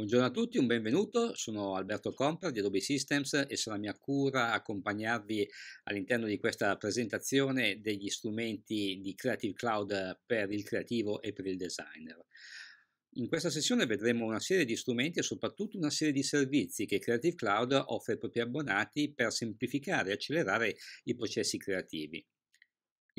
Buongiorno a tutti, un benvenuto, sono Alberto Compra di Adobe Systems e sarà mia cura accompagnarvi all'interno di questa presentazione degli strumenti di Creative Cloud per il creativo e per il designer. In questa sessione vedremo una serie di strumenti e soprattutto una serie di servizi che Creative Cloud offre ai propri abbonati per semplificare e accelerare i processi creativi.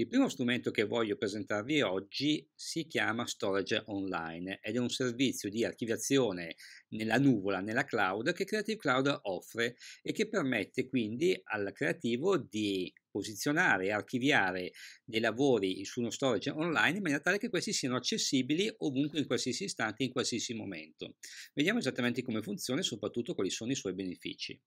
Il primo strumento che voglio presentarvi oggi si chiama Storage Online ed è un servizio di archiviazione nella nuvola, nella cloud, che Creative Cloud offre e che permette quindi al creativo di posizionare e archiviare dei lavori su uno storage online in maniera tale che questi siano accessibili ovunque in qualsiasi istante, in qualsiasi momento. Vediamo esattamente come funziona e soprattutto quali sono i suoi benefici.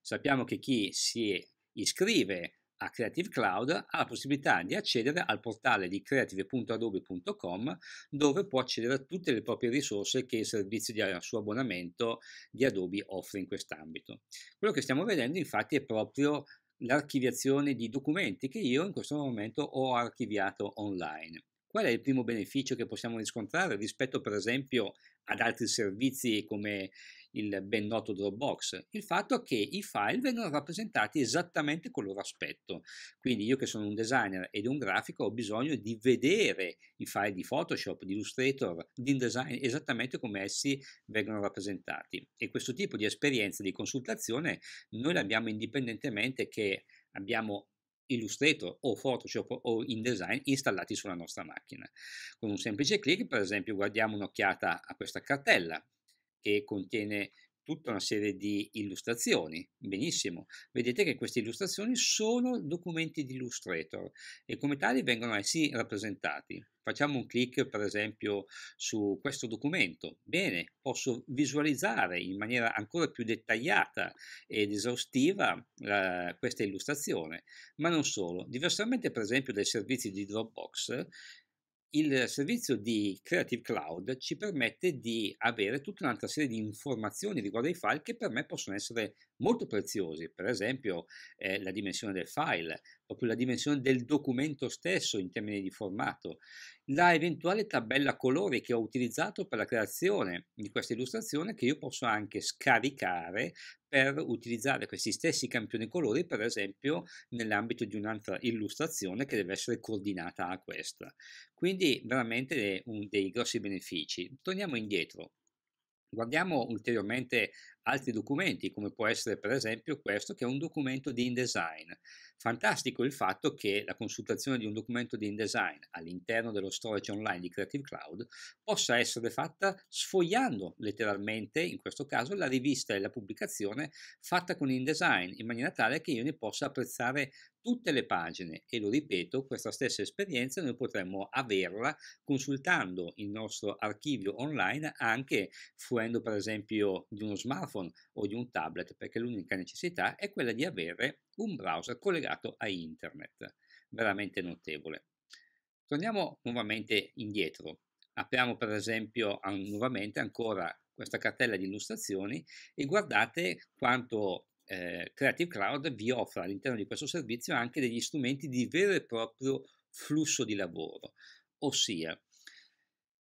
Sappiamo che chi si iscrive a Creative Cloud ha la possibilità di accedere al portale di creative.adobe.com dove può accedere a tutte le proprie risorse che il servizio di suo abbonamento di Adobe offre in quest'ambito. Quello che stiamo vedendo infatti è proprio l'archiviazione di documenti che io in questo momento ho archiviato online. Qual è il primo beneficio che possiamo riscontrare rispetto per esempio ad altri servizi come il ben noto Dropbox, il fatto che i file vengono rappresentati esattamente con il loro aspetto. Quindi io che sono un designer ed un grafico ho bisogno di vedere i file di Photoshop, di Illustrator, di InDesign esattamente come essi vengono rappresentati. E questo tipo di esperienza di consultazione noi l'abbiamo indipendentemente che abbiamo Illustrator o Photoshop o InDesign installati sulla nostra macchina. Con un semplice clic, per esempio, guardiamo un'occhiata a questa cartella che contiene tutta una serie di illustrazioni. Benissimo, vedete che queste illustrazioni sono documenti di Illustrator e come tali vengono essi rappresentati. Facciamo un clic per esempio su questo documento. Bene, posso visualizzare in maniera ancora più dettagliata ed esaustiva la, questa illustrazione, ma non solo. Diversamente per esempio dai servizi di Dropbox, il servizio di Creative Cloud ci permette di avere tutta un'altra serie di informazioni riguardo ai file che per me possono essere molto preziosi, per esempio eh, la dimensione del file, proprio la dimensione del documento stesso in termini di formato, la eventuale tabella colori che ho utilizzato per la creazione di questa illustrazione che io posso anche scaricare per utilizzare questi stessi campioni colori per esempio nell'ambito di un'altra illustrazione che deve essere coordinata a questa. Quindi veramente un dei grossi benefici. Torniamo indietro. Guardiamo ulteriormente altri documenti, come può essere per esempio questo, che è un documento di InDesign. Fantastico il fatto che la consultazione di un documento di InDesign all'interno dello storage online di Creative Cloud possa essere fatta sfogliando letteralmente, in questo caso, la rivista e la pubblicazione fatta con InDesign, in maniera tale che io ne possa apprezzare tutte le pagine e lo ripeto, questa stessa esperienza noi potremmo averla consultando il nostro archivio online anche fruendo per esempio di uno smartphone o di un tablet perché l'unica necessità è quella di avere un browser collegato a internet. Veramente notevole. Torniamo nuovamente indietro. Apriamo per esempio nuovamente ancora questa cartella di illustrazioni e guardate quanto eh, Creative Cloud vi offre all'interno di questo servizio anche degli strumenti di vero e proprio flusso di lavoro, ossia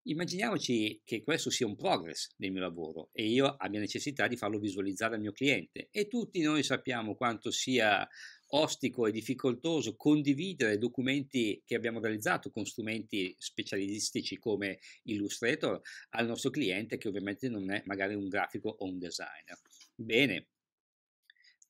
Immaginiamoci che questo sia un progress del mio lavoro e io abbia necessità di farlo visualizzare al mio cliente e tutti noi sappiamo quanto sia ostico e difficoltoso condividere documenti che abbiamo realizzato con strumenti specialistici come Illustrator al nostro cliente che ovviamente non è magari un grafico o un designer. Bene,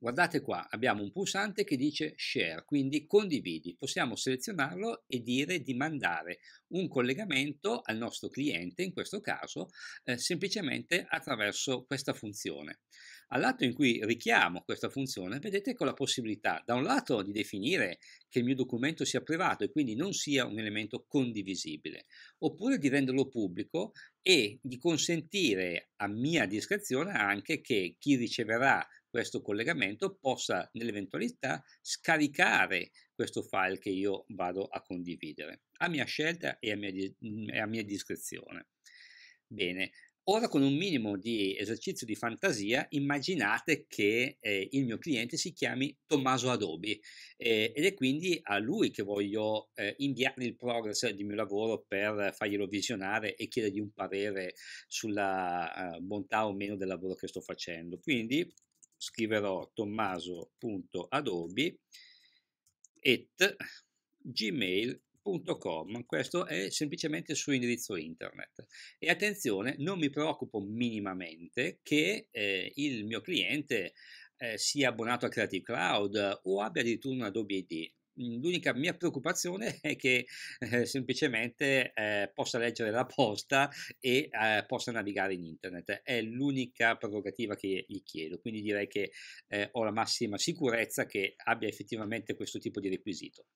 Guardate qua, abbiamo un pulsante che dice share, quindi condividi. Possiamo selezionarlo e dire di mandare un collegamento al nostro cliente, in questo caso eh, semplicemente attraverso questa funzione. All'atto in cui richiamo questa funzione, vedete che ho la possibilità da un lato di definire che il mio documento sia privato e quindi non sia un elemento condivisibile, oppure di renderlo pubblico e di consentire a mia discrezione anche che chi riceverà questo collegamento possa nell'eventualità scaricare questo file che io vado a condividere a mia scelta e a mia, mm, e a mia discrezione. Bene, Ora con un minimo di esercizio di fantasia immaginate che eh, il mio cliente si chiami Tommaso Adobe eh, ed è quindi a lui che voglio eh, inviare il progress del mio lavoro per farglielo visionare e chiedergli un parere sulla eh, bontà o meno del lavoro che sto facendo. Quindi scriverò tommaso.adobi at gmail.com questo è semplicemente il suo indirizzo internet e attenzione non mi preoccupo minimamente che eh, il mio cliente eh, sia abbonato a Creative Cloud o abbia addirittura un Adobe ID Mhmm, l'unica mia preoccupazione è che eh, semplicemente eh, possa leggere la posta e eh, possa navigare in internet. È l'unica prerogativa che gli chiedo, quindi direi che eh, ho la massima sicurezza che abbia effettivamente questo tipo di requisito.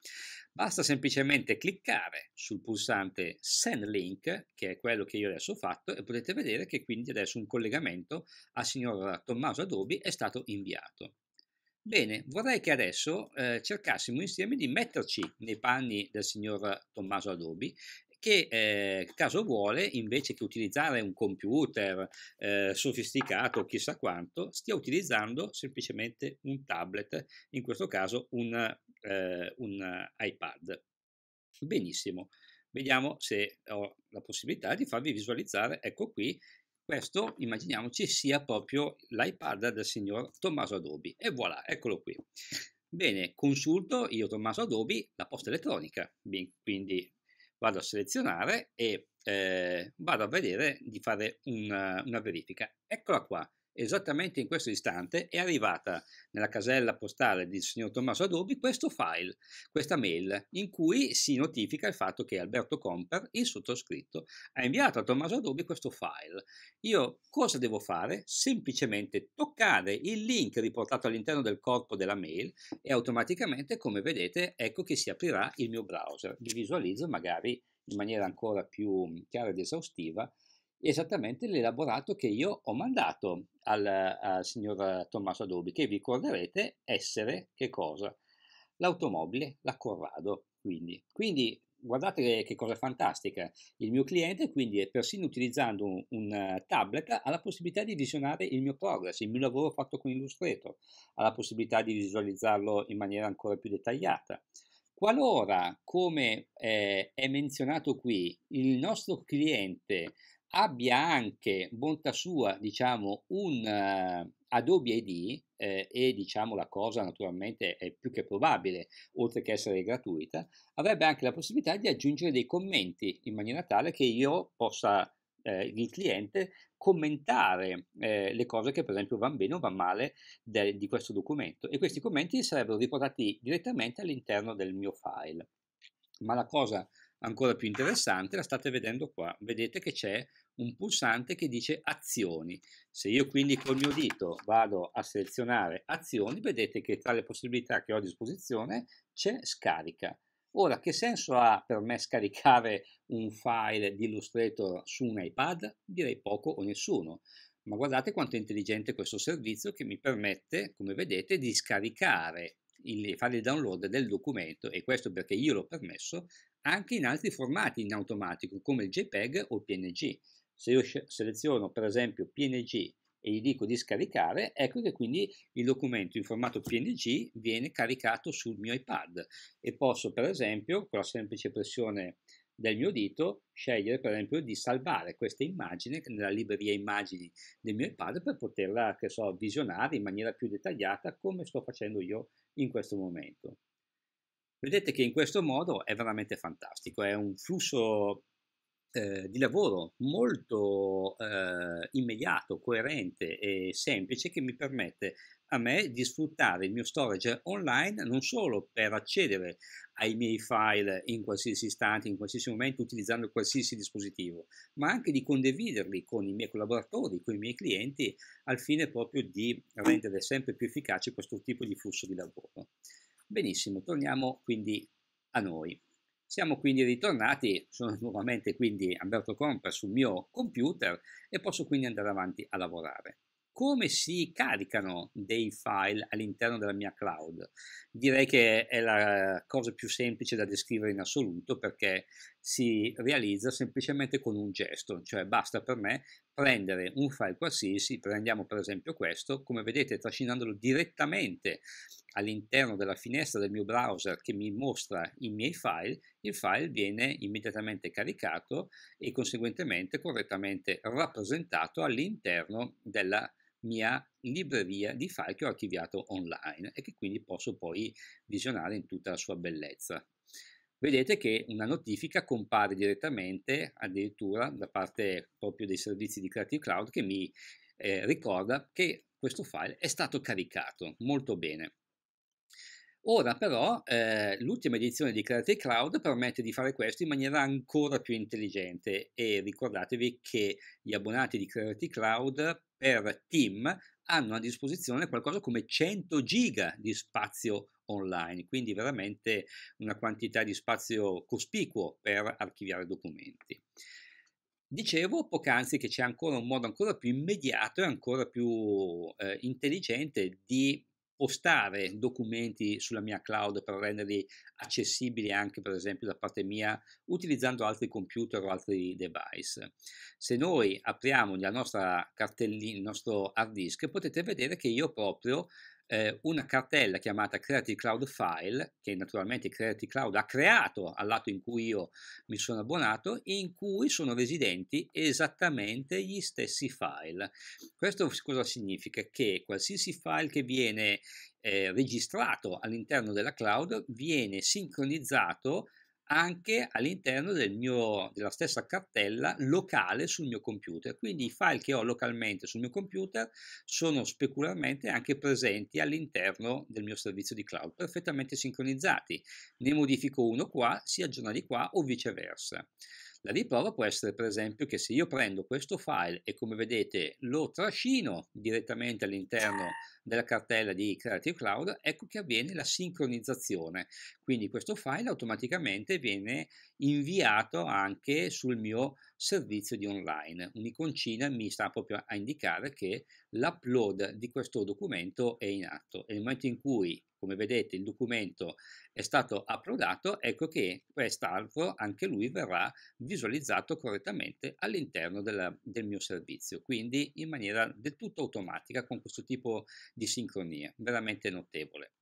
Basta semplicemente cliccare sul pulsante Send Link, che è quello che io adesso ho fatto, e potete vedere che quindi adesso un collegamento al signor Tommaso Adobe è stato inviato. Bene, vorrei che adesso eh, cercassimo insieme di metterci nei panni del signor Tommaso Adobi che eh, caso vuole, invece che utilizzare un computer eh, sofisticato chissà quanto, stia utilizzando semplicemente un tablet, in questo caso un, eh, un iPad. Benissimo, vediamo se ho la possibilità di farvi visualizzare, ecco qui, questo, immaginiamoci, sia proprio l'iPad del signor Tommaso Adobe E voilà, eccolo qui. Bene, consulto io Tommaso Adobe la posta elettronica, quindi vado a selezionare e eh, vado a vedere di fare una, una verifica. Eccola qua, Esattamente in questo istante è arrivata nella casella postale del signor Tommaso Adobe questo file, questa mail, in cui si notifica il fatto che Alberto Comper, il sottoscritto, ha inviato a Tommaso Adobe questo file. Io cosa devo fare? Semplicemente toccare il link riportato all'interno del corpo della mail e automaticamente, come vedete, ecco che si aprirà il mio browser. Vi visualizzo magari in maniera ancora più chiara ed esaustiva esattamente l'elaborato che io ho mandato al, al signor Tommaso Adobi, che vi ricorderete essere che cosa? L'automobile, la Corrado, quindi. quindi guardate che cosa fantastica, il mio cliente quindi persino utilizzando un, un, tablet ha la possibilità di visionare il mio progress, il mio lavoro fatto con Illustrator, ha la possibilità di visualizzarlo in maniera ancora più dettagliata. Qualora, come eh, è menzionato qui, il nostro cliente abbia anche, bontà sua, diciamo, un uh, Adobe ID eh, e diciamo la cosa naturalmente è più che probabile, oltre che essere gratuita, avrebbe anche la possibilità di aggiungere dei commenti in maniera tale che io possa, eh, il cliente, commentare eh, le cose che per esempio vanno bene o vanno male de, di questo documento e questi commenti sarebbero riportati direttamente all'interno del mio file. Ma la cosa ancora più interessante la state vedendo qua. Vedete che c'è un pulsante che dice azioni. Se io quindi col mio dito vado a selezionare azioni, vedete che tra le possibilità che ho a disposizione c'è scarica. Ora, che senso ha per me scaricare un file di Illustrator su un iPad? Direi poco o nessuno. Ma guardate quanto è intelligente questo servizio che mi permette, come vedete, di scaricare il, fare il download del documento e questo perché io l'ho permesso anche in altri formati in automatico come il JPEG o il PNG. Se io seleziono per esempio PNG e gli dico di scaricare, ecco che quindi il documento in formato PNG viene caricato sul mio iPad e posso per esempio con la semplice pressione del mio dito scegliere per esempio di salvare questa immagine nella libreria immagini del mio iPad per poterla che so, visionare in maniera più dettagliata come sto facendo io in questo momento. Vedete che in questo modo è veramente fantastico, è un flusso eh, di lavoro molto eh, immediato, coerente e semplice che mi permette a me di sfruttare il mio storage online non solo per accedere ai miei file in qualsiasi istante, in qualsiasi momento, utilizzando qualsiasi dispositivo, ma anche di condividerli con i miei collaboratori, con i miei clienti, al fine proprio di rendere sempre più efficace questo tipo di flusso di lavoro. Benissimo, torniamo quindi a noi. Siamo quindi ritornati, sono nuovamente quindi Alberto Compa sul mio computer e posso quindi andare avanti a lavorare. Come si caricano dei file all'interno della mia cloud? Direi che è la cosa più semplice da descrivere in assoluto perché si realizza semplicemente con un gesto, cioè basta per me prendere un file qualsiasi, prendiamo per esempio questo, come vedete trascinandolo direttamente all'interno della finestra del mio browser che mi mostra i miei file, il file viene immediatamente caricato e conseguentemente correttamente rappresentato all'interno della mia libreria di file che ho archiviato online e che quindi posso poi visionare in tutta la sua bellezza vedete che una notifica compare direttamente addirittura da parte proprio dei servizi di Creative Cloud che mi eh, ricorda che questo file è stato caricato molto bene. Ora però eh, l'ultima edizione di Creative Cloud permette di fare questo in maniera ancora più intelligente e ricordatevi che gli abbonati di Creative Cloud per team hanno a disposizione qualcosa come 100 giga di spazio online, quindi veramente una quantità di spazio cospicuo per archiviare documenti. Dicevo poc'anzi che c'è ancora un modo ancora più immediato e ancora più eh, intelligente di postare documenti sulla mia cloud per renderli accessibili anche per esempio da parte mia utilizzando altri computer o altri device. Se noi apriamo la nostra cartellina, il nostro hard disk potete vedere che io proprio eh, una cartella chiamata Creative Cloud File, che naturalmente Creative Cloud ha creato al lato in cui io mi sono abbonato, in cui sono residenti esattamente gli stessi file. Questo cosa significa? Che qualsiasi file che viene eh, registrato all'interno della cloud viene sincronizzato anche all'interno del mio, della stessa cartella locale sul mio computer. Quindi i file che ho localmente sul mio computer sono specularmente anche presenti all'interno del mio servizio di cloud, perfettamente sincronizzati. Ne modifico uno qua, si aggiorna di qua o viceversa. La riprova può essere per esempio che se io prendo questo file e come vedete lo trascino direttamente all'interno della cartella di Creative Cloud, ecco che avviene la sincronizzazione. Quindi questo file automaticamente viene inviato anche sul mio servizio di online. Un'iconcina mi sta proprio a indicare che l'upload di questo documento è in atto e nel momento in cui come vedete il documento è stato uploadato, ecco che quest'altro anche lui verrà visualizzato correttamente all'interno del mio servizio, quindi in maniera del tutto automatica con questo tipo di sincronia, veramente notevole.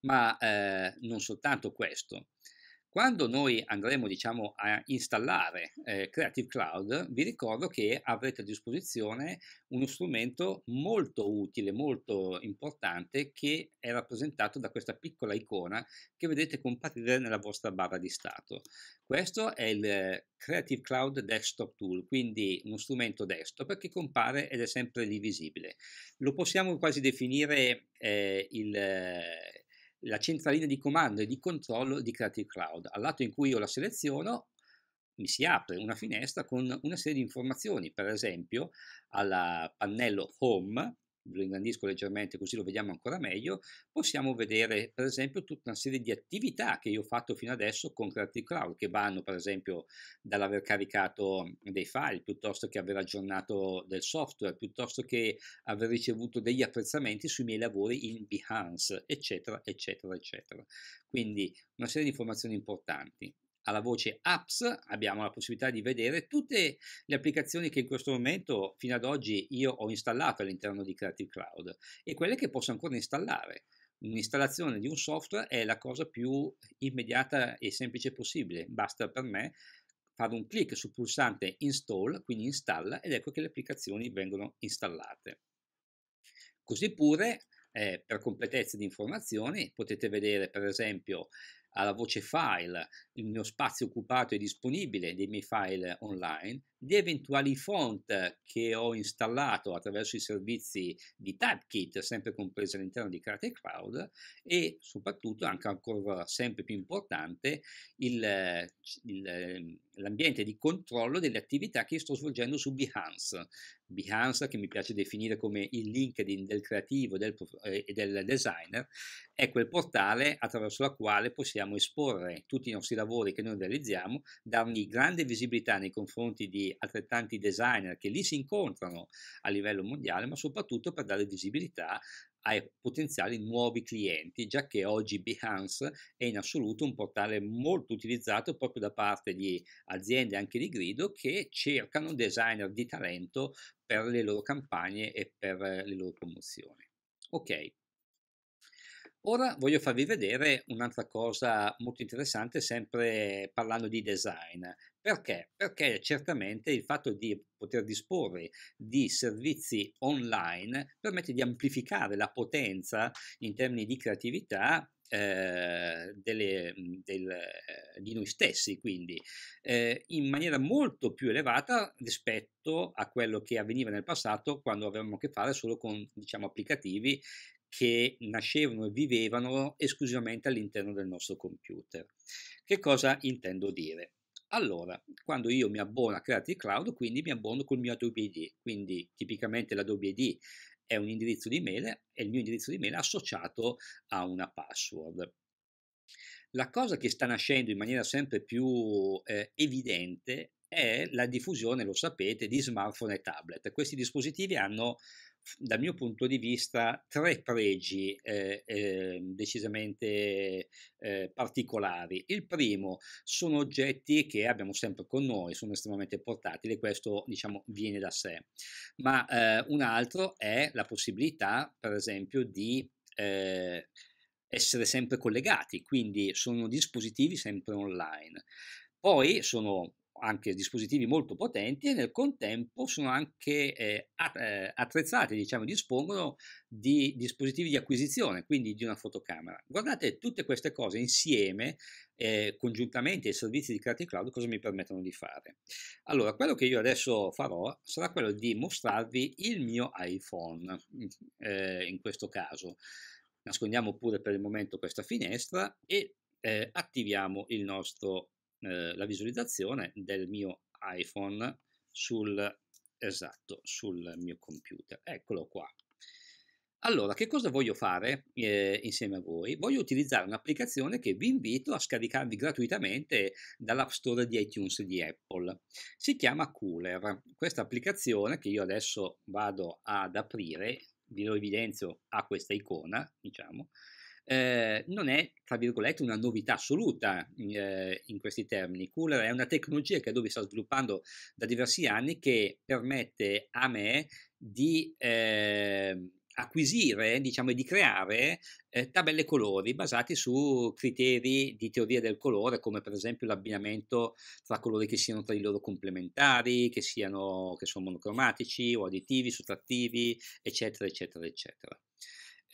Ma eh, non soltanto questo, quando noi andremo diciamo, a installare eh, Creative Cloud, vi ricordo che avrete a disposizione uno strumento molto utile, molto importante, che è rappresentato da questa piccola icona che vedete comparire nella vostra barra di stato. Questo è il Creative Cloud Desktop Tool, quindi uno strumento desktop che compare ed è sempre lì visibile. Lo possiamo quasi definire eh, il la centralina di comando e di controllo di Creative Cloud. Al lato in cui io la seleziono mi si apre una finestra con una serie di informazioni, per esempio al pannello Home lo ingrandisco leggermente così lo vediamo ancora meglio, possiamo vedere per esempio tutta una serie di attività che io ho fatto fino adesso con Creative Cloud, che vanno per esempio dall'aver caricato mhmm, dei file, piuttosto che aver aggiornato del software, piuttosto che aver ricevuto degli apprezzamenti sui miei lavori in Behance, eccetera, eccetera, eccetera. Quindi una serie di informazioni importanti alla voce apps abbiamo la possibilità di vedere tutte le applicazioni che in questo momento fino ad oggi io ho installato all'interno di Creative Cloud e quelle che posso ancora installare. Un'installazione di un software è la cosa più immediata e semplice possibile, basta per me fare un clic sul pulsante install, quindi installa ed ecco che le applicazioni vengono installate. Così pure eh, per completezza di informazioni potete vedere per esempio alla voce file, il mio spazio occupato e disponibile dei miei file online gli eventuali font che ho installato attraverso i servizi di TabKit, sempre compresi all'interno di Creative Cloud, e soprattutto, anche ancora sempre più importante, il, il, l'ambiente di controllo delle attività che sto svolgendo su Behance. Behance, che mi piace definire come il LinkedIn del creativo eh, e del, eh, del designer, è quel portale attraverso la quale possiamo esporre tutti i nostri lavori che noi realizziamo, dargli grande visibilità nei confronti di altrettanti designer che lì si incontrano a livello mondiale, ma soprattutto per dare visibilità ai potenziali nuovi clienti, già che oggi Behance è in assoluto un portale molto utilizzato proprio da parte di aziende anche di grido che cercano designer di talento per le loro campagne e per le loro promozioni. Ok, Ora voglio farvi vedere un'altra cosa molto interessante, sempre parlando di design. Perché? Perché certamente il fatto di poter disporre di servizi online permette di amplificare la potenza in termini di creatività eh, delle, del, di noi stessi, quindi eh, in maniera molto più elevata rispetto a quello che avveniva nel passato quando avevamo a che fare solo con diciamo, applicativi che nascevano e vivevano esclusivamente all'interno del nostro computer. Che cosa intendo dire? Allora, quando io mi abbono a Creative Cloud, quindi mi abbono col mio Adobe ID, quindi tipicamente l'Adobe ID è un indirizzo di mail e il mio indirizzo di mail è associato a una password. La cosa che sta nascendo in maniera sempre più eh, evidente è la diffusione, lo sapete, di smartphone e tablet. Questi dispositivi hanno dal mio punto di vista, tre pregi eh, eh, decisamente eh, particolari. Il primo sono oggetti che abbiamo sempre con noi, sono estremamente portatili, questo diciamo viene da sé. Ma eh, un altro è la possibilità, per esempio, di eh, essere sempre collegati, quindi sono dispositivi sempre online. Poi sono anche dispositivi molto potenti e nel contempo sono anche eh, eh attrezzati, diciamo, dispongono di dispositivi di acquisizione, quindi di una fotocamera. Guardate tutte queste cose insieme, eh, congiuntamente ai servizi di Creative Cloud, cosa mi permettono di fare. Allora, quello che io adesso farò sarà quello di mostrarvi il mio iPhone, eh, in questo caso. Nascondiamo pure per il momento questa finestra e eh, attiviamo il nostro eh, la visualizzazione del mio iPhone sul, esatto, sul mio computer. Eccolo qua. Allora, che cosa voglio fare eh, insieme a voi? Voglio utilizzare un'applicazione che vi invito a scaricarvi gratuitamente dall'App Store di iTunes di Apple. Si chiama Cooler. Questa applicazione che io adesso vado ad aprire, vi lo evidenzio a questa icona, diciamo, Ehm, non è, tra virgolette, una novità assoluta eh, in questi termini. Cooler è una tecnologia che Adobe sta sviluppando da diversi anni che permette a me di... Eh, acquisire, diciamo, e di creare eh, tabelle colori basate su criteri di teoria del colore, come per esempio l'abbinamento tra colori che siano tra di loro complementari, che siano che sono monocromatici o additivi, sottrattivi, eccetera, eccetera, eccetera.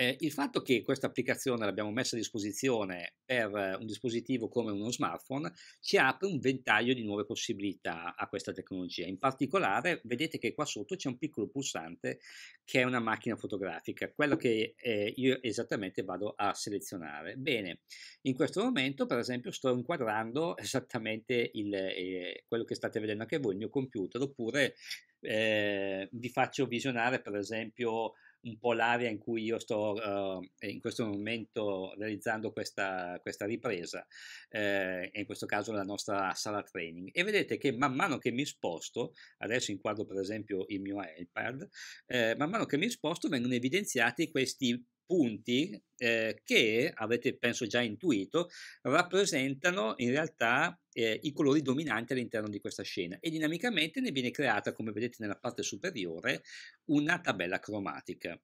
Eh, il fatto che questa applicazione l'abbiamo messa a disposizione per eh, un dispositivo come uno smartphone ci apre un ventaglio di nuove possibilità a questa tecnologia. In particolare, vedete che qua sotto c'è un piccolo pulsante che è una macchina fotografica, quello che eh, io esattamente vado a selezionare. Bene, in questo momento, per esempio, sto inquadrando esattamente il, eh, quello che state vedendo anche voi, il mio computer, oppure eh, vi faccio visionare, per esempio, un po' l'area in cui io sto uh, in questo momento realizzando questa, questa ripresa, eh, in questo caso la nostra sala training. E vedete che man mano che mi sposto, adesso inquadro per esempio il mio iPad, eh, man mano che mi sposto vengono evidenziati questi punti eh, che avete penso già intuito rappresentano in realtà eh, i colori dominanti all'interno di questa scena e dinamicamente ne viene creata come vedete nella parte superiore una tabella cromatica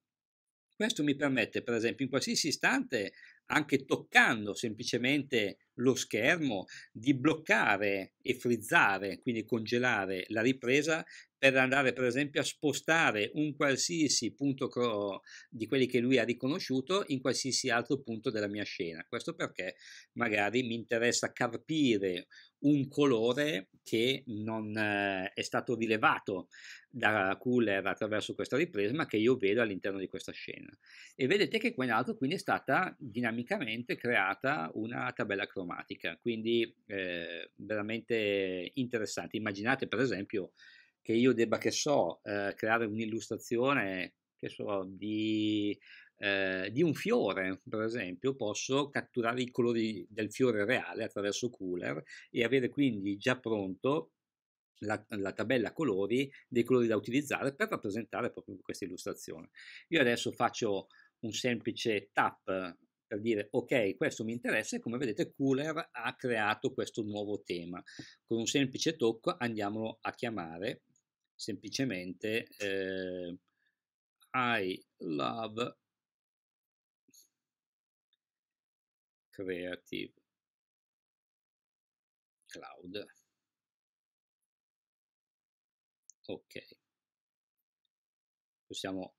questo mi permette per esempio in qualsiasi istante anche toccando semplicemente lo schermo, di bloccare e frizzare, quindi congelare la ripresa per andare per esempio a spostare un qualsiasi punto di quelli che lui ha riconosciuto in qualsiasi altro punto della mia scena. Questo perché magari mi interessa capire un colore che non eh, è stato rilevato da Cooler attraverso questa ripresa, ma che io vedo all'interno di questa scena. E vedete che qua in alto quindi è stata dinamicamente creata una tabella cromatica, quindi eh, veramente interessante. Immaginate per esempio che io debba, che so, eh, creare un'illustrazione, che so, di eh, di un fiore, per esempio, posso catturare i colori del fiore reale attraverso Cooler e avere quindi già pronto la, la, tabella colori dei colori da utilizzare per rappresentare proprio questa illustrazione. Io adesso faccio un semplice tap per dire ok questo mi interessa e come vedete Cooler ha creato questo nuovo tema. Con un semplice tocco andiamolo a chiamare semplicemente eh, I love Creative Cloud. Ok. Possiamo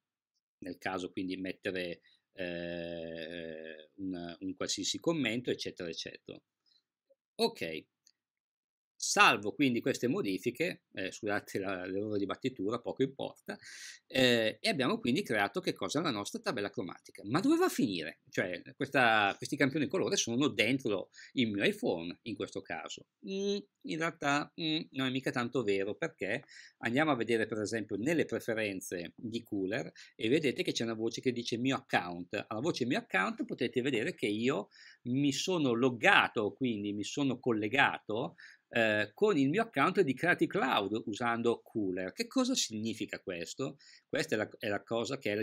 nel caso quindi mettere eh, un, un qualsiasi commento, eccetera, eccetera. Ok, Salvo quindi queste modifiche, eh, scusate l'errore di battitura, poco importa, eh, e abbiamo quindi creato che cosa? La nostra tabella cromatica. Ma dove va a finire? Cioè, questa, questi campioni di colore sono dentro il mio iPhone in questo caso. Mm, in realtà mm, non è mica tanto vero perché andiamo a vedere per esempio nelle preferenze di Cooler e vedete che c'è una voce che dice mio account. Alla voce mio account potete vedere che io mi sono loggato, quindi mi sono collegato eh, con il mio account di Creative Cloud usando Cooler. Che cosa significa questo? Questa è la, è la cosa che è la,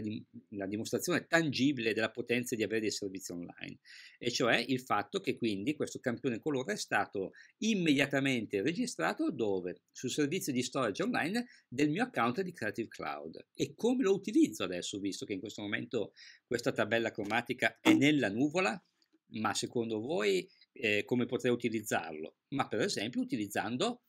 la, dimostrazione tangibile della potenza di avere dei servizi online, e cioè il fatto che quindi questo campione colore è stato immediatamente registrato dove? Sul servizio di storage online del mio account di Creative Cloud. E come lo utilizzo adesso, visto che in questo momento questa tabella cromatica è nella nuvola? Ma secondo voi eh, come potrei utilizzarlo, ma per esempio utilizzando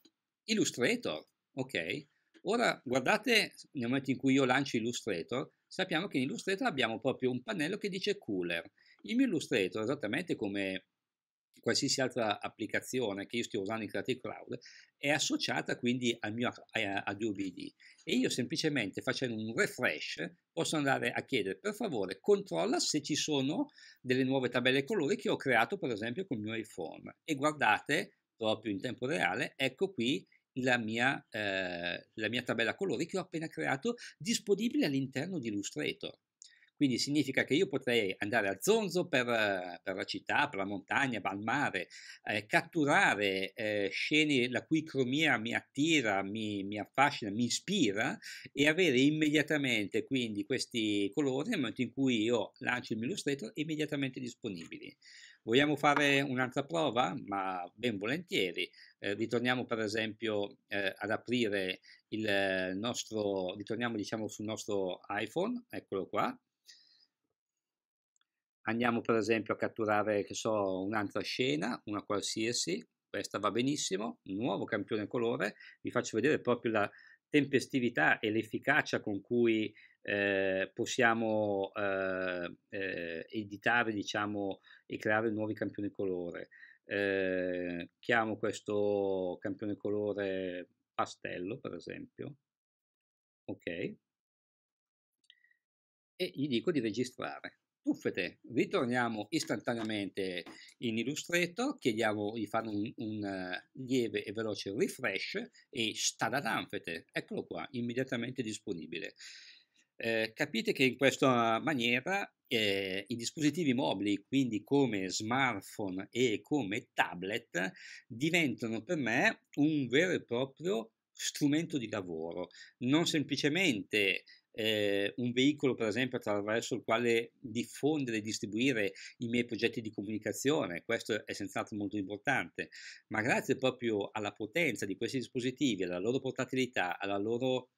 Illustrator, ok? Ora guardate nel momento in cui io lancio Illustrator, sappiamo che in Illustrator abbiamo proprio un pannello che dice Cooler. Il mio Illustrator, esattamente come qualsiasi altra applicazione che io stia usando in Creative Cloud è associata quindi al mio Adobe ID e io semplicemente facendo un refresh posso andare a chiedere per favore controlla se ci sono delle nuove tabelle colori che ho creato per esempio con il mio iPhone e guardate proprio in tempo reale ecco qui la mia, eh, la mia tabella colori che ho appena creato disponibile all'interno di Illustrator quindi significa che io potrei andare a zonzo per, eh, per la città, per la montagna, per il mare, eh, catturare eh, scene la cui cromia mi attira, mi, mi, affascina, mi ispira e avere immediatamente quindi questi colori nel momento in cui io lancio il mio Illustrator immediatamente disponibili. Vogliamo fare un'altra prova? Ma ben volentieri. Eh, ritorniamo per esempio eh, ad aprire il nostro, ritorniamo diciamo sul nostro iPhone, eccolo qua, andiamo per esempio a catturare, che so, un'altra scena, una qualsiasi, questa va benissimo, nuovo campione colore, vi faccio vedere proprio la tempestività e l'efficacia con cui eh, possiamo eh, eh editare diciamo, e creare nuovi campioni colore. Eh, chiamo questo campione colore pastello, per esempio. Ok. E gli dico di registrare tuffete. Ritorniamo istantaneamente in Illustrator, chiediamo di fare un, un eh, lieve e veloce refresh e stadadanfete, eccolo qua, immediatamente disponibile. Eh, capite che in questa maniera eh, i dispositivi mobili, quindi come smartphone e come tablet, diventano per me un vero e proprio strumento di lavoro, non semplicemente eh, un veicolo per esempio attraverso il quale diffondere e distribuire i miei progetti di comunicazione, questo è senz'altro molto importante, ma grazie proprio alla potenza di questi dispositivi, alla loro portabilità, alla loro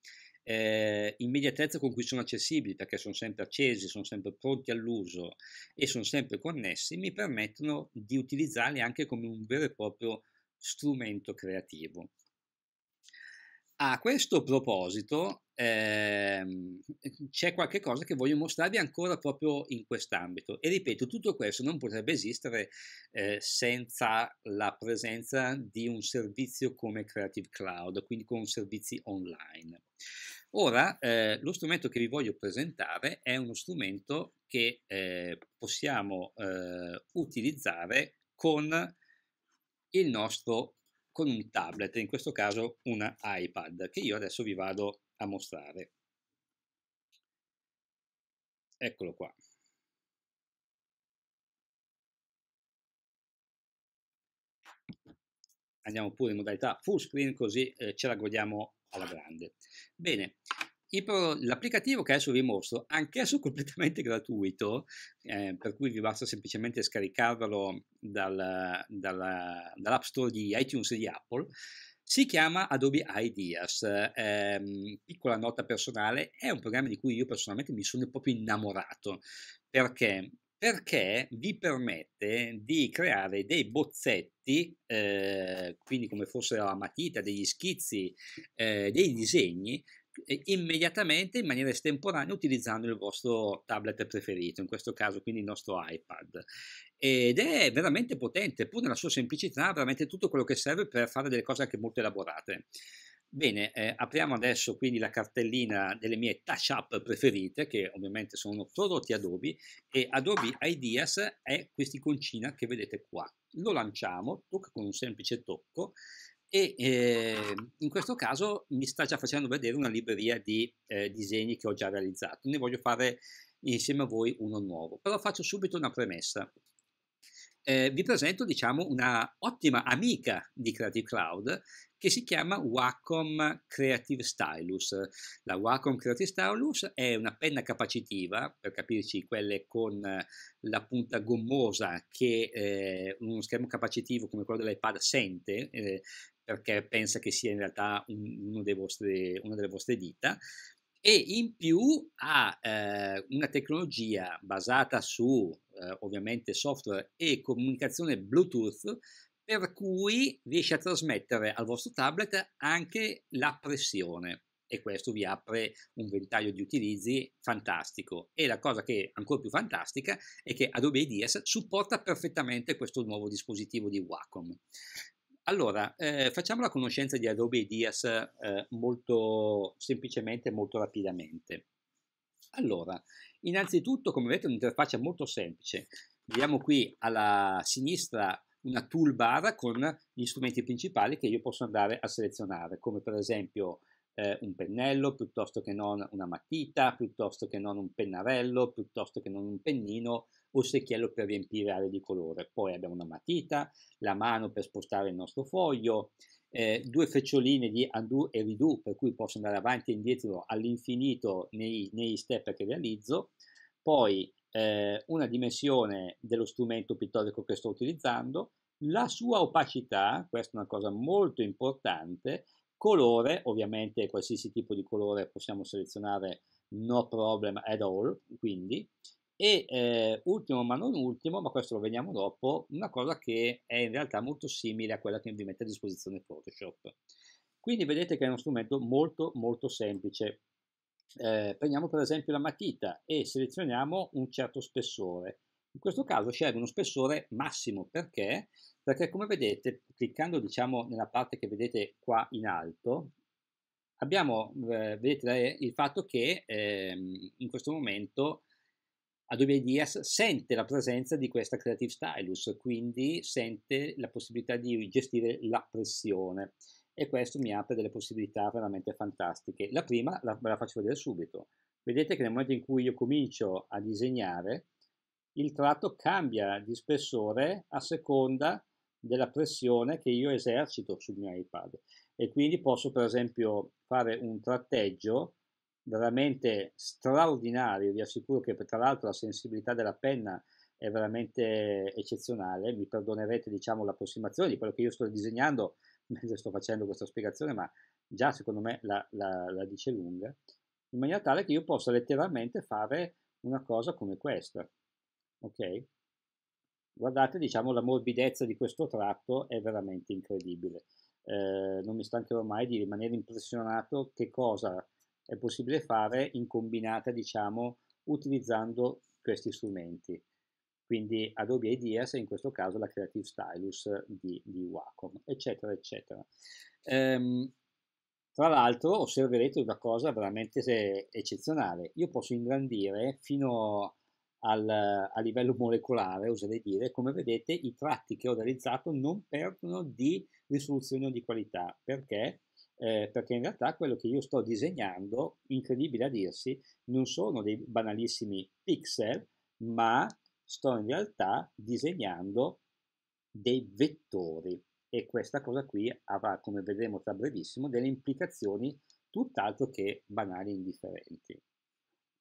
eh, immediatezza con cui sono accessibili, perché sono sempre accesi, sono sempre pronti all'uso e sono sempre connessi, mi permettono di utilizzarli anche come un vero e proprio strumento creativo. A questo proposito ehm, c'è qualche cosa che voglio mostrarvi ancora proprio in quest'ambito e ripeto, tutto questo non potrebbe esistere eh, senza la presenza di un servizio come Creative Cloud, quindi con servizi online. Ora, eh, lo strumento che vi voglio presentare è uno strumento che eh, possiamo eh, utilizzare con il nostro con un tablet, in questo caso una iPad, che io adesso vi vado a mostrare. Eccolo qua. Andiamo pure in modalità full screen così eh, ce la godiamo alla grande. Bene, L'applicativo che adesso vi mostro, anch'esso completamente gratuito, eh, per cui vi basta semplicemente scaricarvelo dal, dal, dall'App Store di iTunes e di Apple, si chiama Adobe Ideas. Eh, piccola nota personale, è un programma di cui io personalmente mi sono proprio innamorato. Perché? Perché vi permette di creare dei bozzetti, eh, quindi come fosse la matita, degli schizzi, eh, dei disegni immediatamente in maniera estemporanea utilizzando il vostro tablet preferito, in questo caso quindi il nostro iPad. Ed è veramente potente, pur nella sua semplicità, veramente tutto quello che serve per fare delle cose anche molto elaborate. Bene, eh, apriamo adesso quindi la cartellina delle mie touch up preferite, che ovviamente sono prodotti Adobe, e Adobe Ideas è questa iconcina che vedete qua. Lo lanciamo, tocca con un semplice tocco, e eh, in questo caso mi sta già facendo vedere una libreria di eh, disegni che ho già realizzato, ne voglio fare insieme a voi uno nuovo, però faccio subito una premessa. Eh, vi presento diciamo una ottima amica di Creative Cloud che si chiama Wacom Creative Stylus. La Wacom Creative Stylus è una penna capacitiva, per capirci quelle con la punta gommosa che eh, uno schermo capacitivo come quello dell'iPad sente, eh, perché pensa che sia in realtà un, vostri, una delle vostre dita e in più ha eh, una tecnologia basata su eh, ovviamente software e comunicazione Bluetooth per cui riesce a trasmettere al vostro tablet anche la pressione e questo vi apre un ventaglio di utilizzi fantastico e la cosa che è ancora più fantastica è che Adobe IDS supporta perfettamente questo nuovo dispositivo di Wacom allora, eh, facciamo la conoscenza di Adobe Dias eh, molto semplicemente, e molto rapidamente. Allora, innanzitutto, come vedete, è un'interfaccia molto semplice. Vediamo qui alla sinistra una toolbar con gli strumenti principali che io posso andare a selezionare, come per esempio eh, un pennello, piuttosto che non una matita, piuttosto che non un pennarello, piuttosto che non un pennino, o secchiello per riempire aree di colore. Poi abbiamo una matita, la mano per spostare il nostro foglio, eh, due freccioline di undo e redo per cui posso andare avanti e indietro all'infinito nei, nei step che realizzo, poi eh, una dimensione dello strumento pittorico che sto utilizzando, la sua opacità, questa è una cosa molto importante, colore, ovviamente qualsiasi tipo di colore possiamo selezionare no problem at all, quindi e eh, ultimo ma non ultimo, ma questo lo vediamo dopo, una cosa che è in realtà molto simile a quella che vi mette a disposizione Photoshop. Quindi vedete che è uno strumento molto molto semplice. Eh, prendiamo per esempio la matita e selezioniamo un certo spessore. In questo caso scelgo uno spessore massimo perché? Perché come vedete, cliccando diciamo nella parte che vedete qua in alto, abbiamo eh, vedete il fatto che eh, in questo momento Adobe Ideas sente la presenza di questa Creative Stylus, quindi sente la possibilità di gestire la pressione e questo mi apre delle possibilità veramente fantastiche. La prima la, ve la faccio vedere subito. Vedete che nel momento in cui io comincio a disegnare, il tratto cambia di spessore a seconda della pressione che io esercito sul mio iPad e quindi posso per esempio fare un tratteggio veramente straordinario, vi assicuro che tra l'altro la sensibilità della penna è veramente eccezionale, mi perdonerete diciamo l'approssimazione di quello che io sto disegnando mentre sto facendo questa spiegazione, ma già secondo me la, la, la dice lunga, in maniera tale che io possa letteralmente fare una cosa come questa, ok? Guardate, diciamo, la morbidezza di questo tratto è veramente incredibile. Eh, non mi stancherò mai di rimanere impressionato che cosa è possibile fare in combinata, diciamo, utilizzando questi strumenti. Quindi Adobe Ideas e in questo caso la Creative Stylus di, di Wacom, eccetera, eccetera. Ehm, tra l'altro osserverete una cosa veramente eh, eccezionale. Io posso ingrandire fino al, a livello molecolare, oserei dire, come vedete i tratti che ho realizzato non perdono di risoluzione o di qualità. Perché? eh, perché in realtà quello che io sto disegnando, incredibile a dirsi, non sono dei banalissimi pixel, ma sto in realtà disegnando dei vettori e questa cosa qui avrà, come vedremo tra brevissimo, delle implicazioni tutt'altro che banali e indifferenti.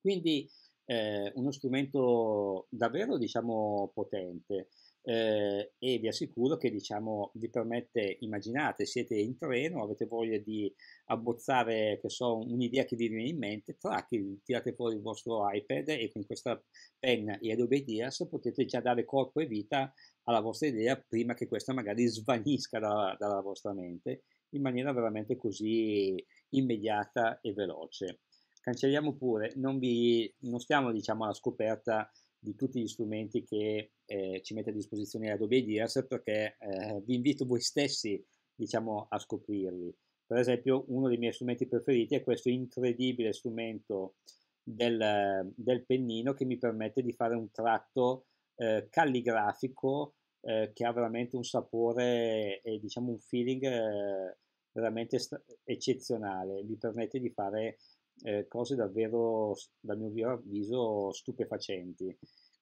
Quindi eh, uno strumento davvero diciamo potente eh, e vi assicuro che diciamo, vi permette, immaginate, siete in treno, avete voglia di abbozzare che so, un'idea che vi viene in mente, track, tirate fuori il vostro iPad e con questa penna e Adobe Ideas potete già dare corpo e vita alla vostra idea prima che questa magari svanisca dalla, dalla vostra mente in maniera veramente così immediata e veloce. Cancelliamo pure, non, vi, non stiamo diciamo alla scoperta di tutti gli strumenti che eh, ci mette a disposizione Adobe Ideas perché eh, vi invito voi stessi diciamo, a scoprirli. Per esempio uno dei miei strumenti preferiti è questo incredibile strumento del, del pennino che mi permette di fare un tratto eh, calligrafico eh, che ha veramente un sapore e diciamo un feeling eh, veramente eccezionale, mi permette di fare eh, cose davvero, dal mio avviso, stupefacenti,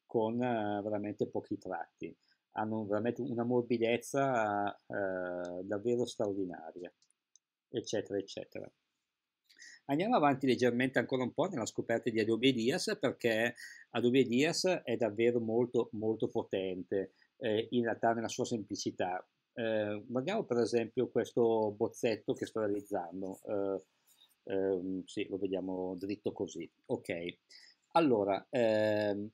con eh, veramente pochi tratti. Hanno veramente una morbidezza eh, davvero straordinaria, eccetera, eccetera. Andiamo avanti leggermente ancora un po' nella scoperta di Adobe Dias perché Adobe Dias è davvero molto molto potente eh, in realtà nella sua semplicità. Eh, guardiamo per esempio questo bozzetto che sto realizzando, eh, eh, sì, lo vediamo dritto così. Ok, allora, eh,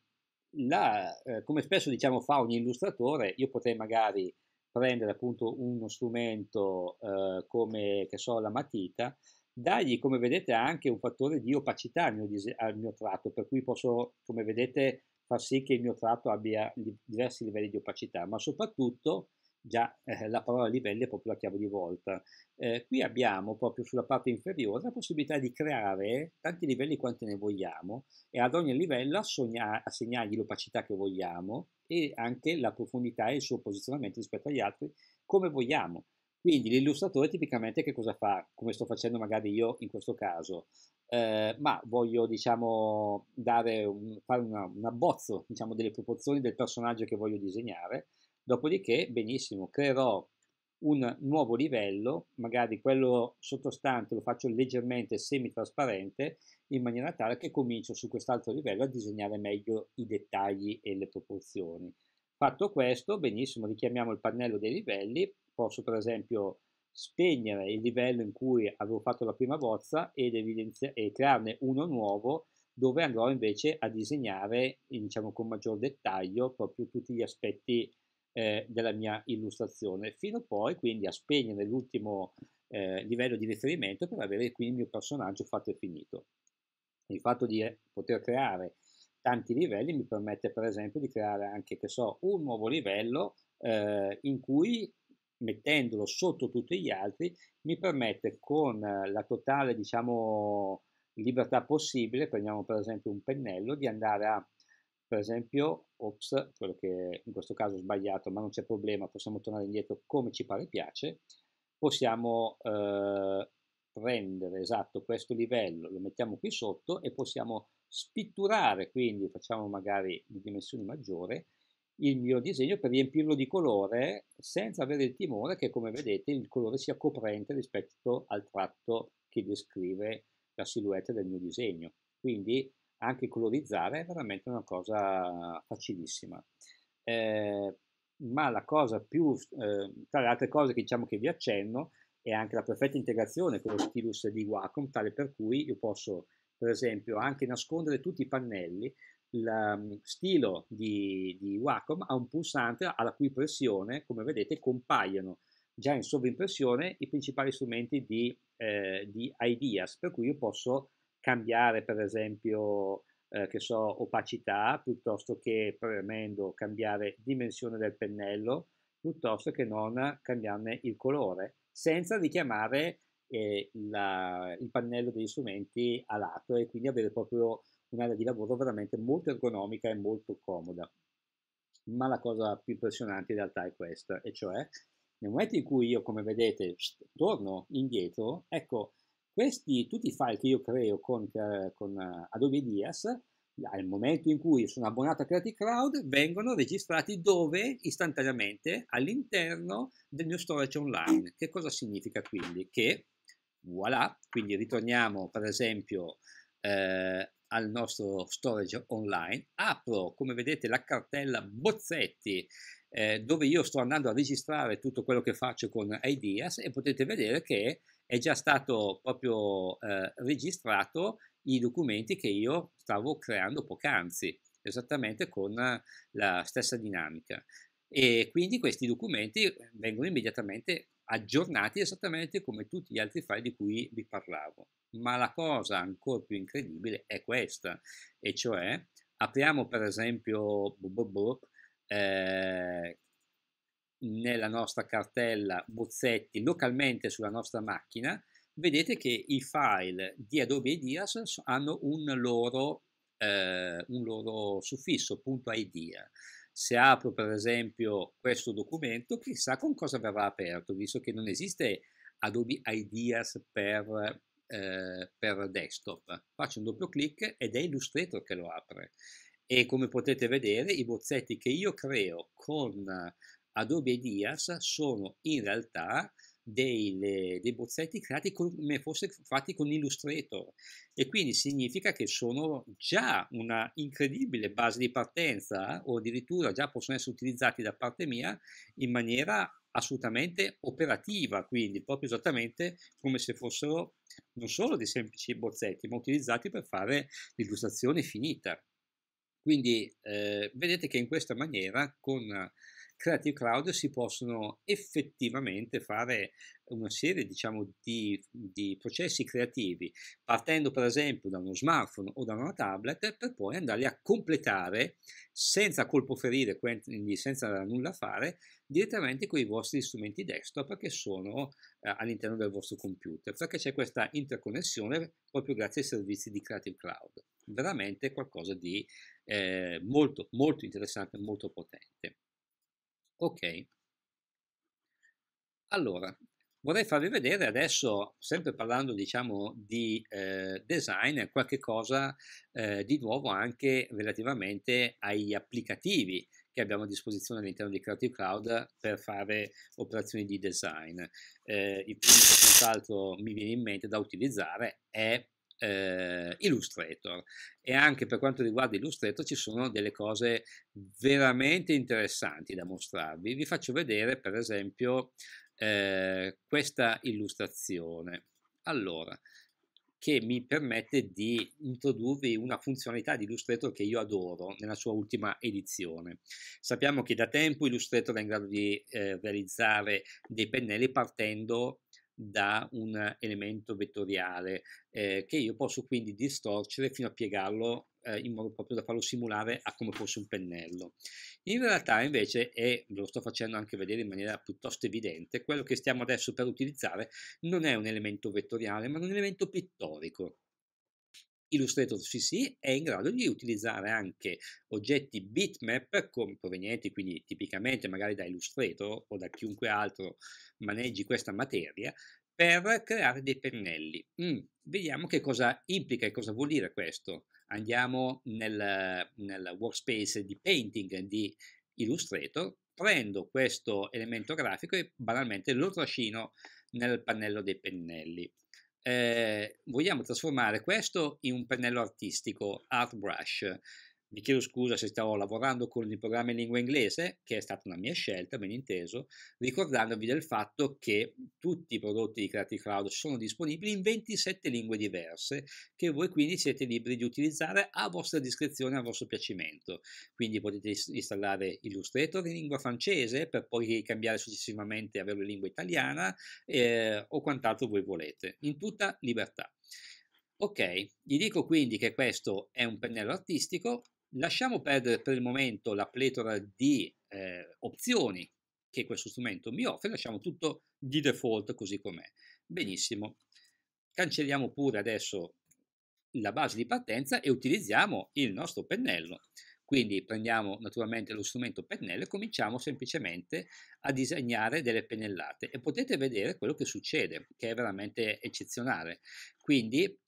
la, eh, come spesso diciamo fa ogni illustratore, io potrei magari prendere appunto uno strumento eh, come, che so, la matita, dargli, come vedete, anche un fattore di opacità al mio, al mio tratto, per cui posso, come vedete, far sì che il mio tratto abbia diversi livelli di opacità, ma soprattutto Già eh, la parola livelli è proprio la chiave di volta. Eh, qui abbiamo proprio sulla parte inferiore la possibilità di creare tanti livelli quanti ne vogliamo e ad ogni livello assegnargli l'opacità che vogliamo e anche la profondità e il suo posizionamento rispetto agli altri come vogliamo. Quindi l'illustratore tipicamente che cosa fa? Come sto facendo magari io in questo caso, eh, ma voglio diciamo dare un, fare una, un abbozzo diciamo, delle proporzioni del personaggio che voglio disegnare Dopodiché, benissimo, creerò un nuovo livello, magari quello sottostante lo faccio leggermente semi-trasparente, in maniera tale che comincio su quest'altro livello a disegnare meglio i dettagli e le proporzioni. Fatto questo, benissimo, richiamiamo il pannello dei livelli, posso per esempio spegnere il livello in cui avevo fatto la prima bozza ed e crearne uno nuovo dove andrò invece a disegnare, diciamo con maggior dettaglio, proprio tutti gli aspetti eh, della mia illustrazione, fino poi quindi a spegnere l'ultimo eh, livello di riferimento per avere qui il mio personaggio fatto e finito. Il fatto di eh, poter creare tanti livelli mi permette per esempio di creare anche, che so, un nuovo livello eh, in cui mettendolo sotto tutti gli altri mi permette con la totale, diciamo, libertà possibile, prendiamo per esempio un pennello, di andare a per esempio, ops, quello che in questo caso è sbagliato, ma non c'è problema, possiamo tornare indietro come ci pare piace, possiamo eh, prendere esatto questo livello, lo mettiamo qui sotto e possiamo spitturare, quindi facciamo magari di dimensioni maggiore, il mio disegno per riempirlo di colore senza avere il timore che come vedete il colore sia coprente rispetto al tratto che descrive la silhouette del mio disegno. Quindi anche colorizzare è veramente una cosa facilissima. Eh, ma la cosa più, eh, tra le altre cose che diciamo che vi accenno, è anche la perfetta integrazione con lo stilus di Wacom, tale per cui io posso, per esempio, anche nascondere tutti i pannelli. Il mm, stilo di, di Wacom ha un pulsante alla cui pressione, come vedete, compaiono già in sovrimpressione i principali strumenti di, eh, di Ideas, per cui io posso cambiare per esempio eh, che so, opacità piuttosto che premendo cambiare dimensione del pennello piuttosto che non cambiarne il colore senza richiamare eh, la, il pannello degli strumenti a lato e quindi avere proprio un'area di lavoro veramente molto ergonomica e molto comoda. Ma la cosa più impressionante in realtà è questa, e cioè nel momento in cui io, come vedete, torno indietro, ecco, questi, tutti i file che io creo con, eh, con eh, Adobe Dias, al momento in cui sono abbonato a Creative Cloud, vengono registrati dove? Istantaneamente all'interno del mio storage online. Che cosa significa quindi? Che, voilà, quindi ritorniamo per esempio eh, al nostro storage online, apro come vedete la cartella bozzetti eh, dove io sto andando a registrare tutto quello che faccio con Ideas e potete vedere che è già stato proprio eh, registrato i documenti che io stavo creando poc'anzi, esattamente con la stessa dinamica. E quindi questi documenti vengono immediatamente aggiornati esattamente come tutti gli altri file di cui vi parlavo. Ma la cosa ancora più incredibile è questa, e cioè apriamo per esempio eh, nella nostra cartella bozzetti localmente sulla nostra macchina, vedete che i file di Adobe Ideas hanno un loro, eh, un loro suffisso, punto .idea. Se apro per esempio questo documento, chissà con cosa verrà aperto, visto che non esiste Adobe Ideas per, eh, per desktop. Faccio un doppio clic ed è Illustrator che lo apre. E come potete vedere, i bozzetti che io creo con Adobe e Diaz sono in realtà dei, dei bozzetti creati come fosse fatti con Illustrator e quindi significa che sono già una incredibile base di partenza eh, o addirittura già possono essere utilizzati da parte mia in maniera assolutamente operativa, quindi proprio esattamente come se fossero non solo dei semplici bozzetti, ma utilizzati per fare l'illustrazione finita. Quindi eh, vedete che in questa maniera con Creative Cloud si possono effettivamente fare una serie diciamo, di, di, processi creativi, partendo per esempio da uno smartphone o da una tablet, per poi andarli a completare senza colpo ferire, quindi senza nulla fare, direttamente con i vostri strumenti desktop che sono eh, all'interno del vostro computer, perché c'è questa interconnessione proprio grazie ai servizi di Creative Cloud. Veramente qualcosa di eh, molto, molto interessante, molto potente. Ok. Allora, vorrei farvi vedere adesso, sempre parlando diciamo di eh, design, qualche cosa eh, di nuovo anche relativamente agli applicativi che abbiamo a disposizione all'interno di Creative Cloud per fare operazioni di design. Eh, il primo che senz'altro mi viene in mente da utilizzare è eh, Illustrator e anche per quanto riguarda Illustrator ci sono delle cose veramente interessanti da mostrarvi. Vi faccio vedere per esempio eh, questa illustrazione. Allora, che mi permette di introdurvi una funzionalità di Illustrator che io adoro nella sua ultima edizione. Sappiamo che da tempo Illustrator è in grado di eh, realizzare dei pennelli partendo da un elemento vettoriale eh, che io posso quindi distorcere fino a piegarlo eh, in modo proprio da farlo simulare a come fosse un pennello. In realtà invece, e ve lo sto facendo anche vedere in maniera piuttosto evidente, quello che stiamo adesso per utilizzare non è un elemento vettoriale ma un elemento pittorico. Illustrator CC è in grado di utilizzare anche oggetti bitmap provenienti quindi tipicamente magari da Illustrator o da chiunque altro maneggi questa materia per creare dei pennelli. Mm, vediamo che cosa implica e cosa vuol dire questo. Andiamo nel, nel workspace di painting di Illustrator, prendo questo elemento grafico e banalmente lo trascino nel pannello dei pennelli eh, vogliamo trasformare questo in un pennello artistico, art brush, mi chiedo scusa se stavo lavorando con il programma in lingua inglese, che è stata una mia scelta, ben inteso, ricordandovi del fatto che tutti i prodotti di Creative Cloud sono disponibili in 27 lingue diverse, che voi quindi siete liberi di utilizzare a vostra discrezione, a vostro piacimento. Quindi potete installare Illustrator in lingua francese, per poi cambiare successivamente e averlo in lingua italiana, eh, o quant'altro voi volete, in tutta libertà. Ok, gli dico quindi che questo è un pennello artistico, Lasciamo perdere per il momento la pletora di eh, opzioni che questo strumento mi offre, lasciamo tutto di default così com'è. Benissimo. Cancelliamo pure adesso la base di partenza e utilizziamo il nostro pennello. Quindi prendiamo naturalmente lo strumento pennello e cominciamo semplicemente a disegnare delle pennellate e potete vedere quello che succede, che è veramente eccezionale. Quindi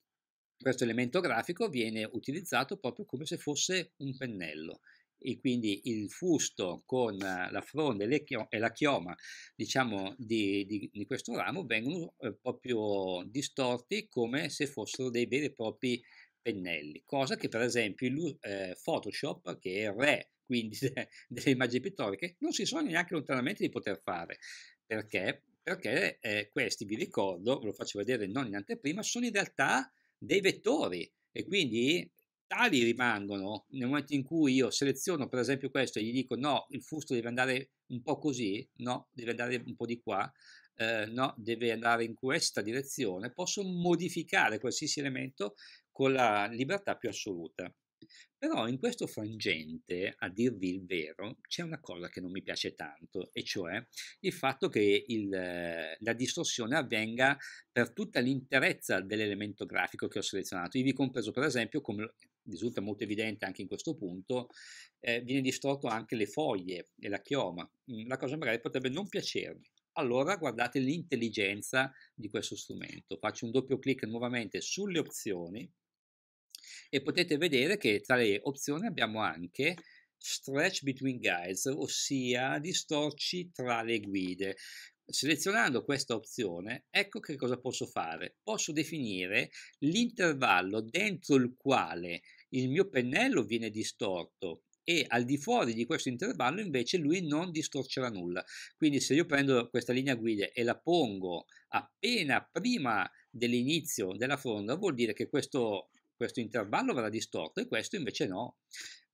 questo elemento grafico viene utilizzato proprio come se fosse un pennello e quindi il fusto con la fronde e la chioma diciamo, di, di, di, questo ramo vengono eh, proprio distorti come se fossero dei veri e propri pennelli, cosa che per esempio il, eh, Photoshop, che è il re quindi de, delle immagini pittoriche, non si sogna neanche lontanamente di poter fare. Perché? Perché eh, questi, vi ricordo, ve lo faccio vedere non in anteprima, sono in realtà dei vettori e quindi tali rimangono nel momento in cui io seleziono per esempio questo e gli dico no, il fusto deve andare un po' così, no, deve andare un po' di qua, eh, no, deve andare in questa direzione, posso modificare qualsiasi elemento con la libertà più assoluta. Però in questo frangente, a dirvi il vero, c'è una cosa che non mi piace tanto, e cioè il fatto che il, la distorsione avvenga per tutta l'interezza dell'elemento grafico che ho selezionato, ivi compreso per esempio, come risulta molto evidente anche in questo punto, eh, viene distorto anche le foglie e la chioma. Mm, la cosa magari potrebbe non piacermi, allora guardate l'intelligenza di questo strumento. Faccio un doppio clic nuovamente sulle opzioni e potete vedere che tra le opzioni abbiamo anche stretch between guides, ossia distorci tra le guide. Selezionando questa opzione, ecco che cosa posso fare. Posso definire l'intervallo dentro il quale il mio pennello viene distorto e al di fuori di questo intervallo invece lui non distorcerà nulla. Quindi se io prendo questa linea guida e la pongo appena prima dell'inizio della fronda, vuol dire che questo questo intervallo verrà distorto e questo invece no.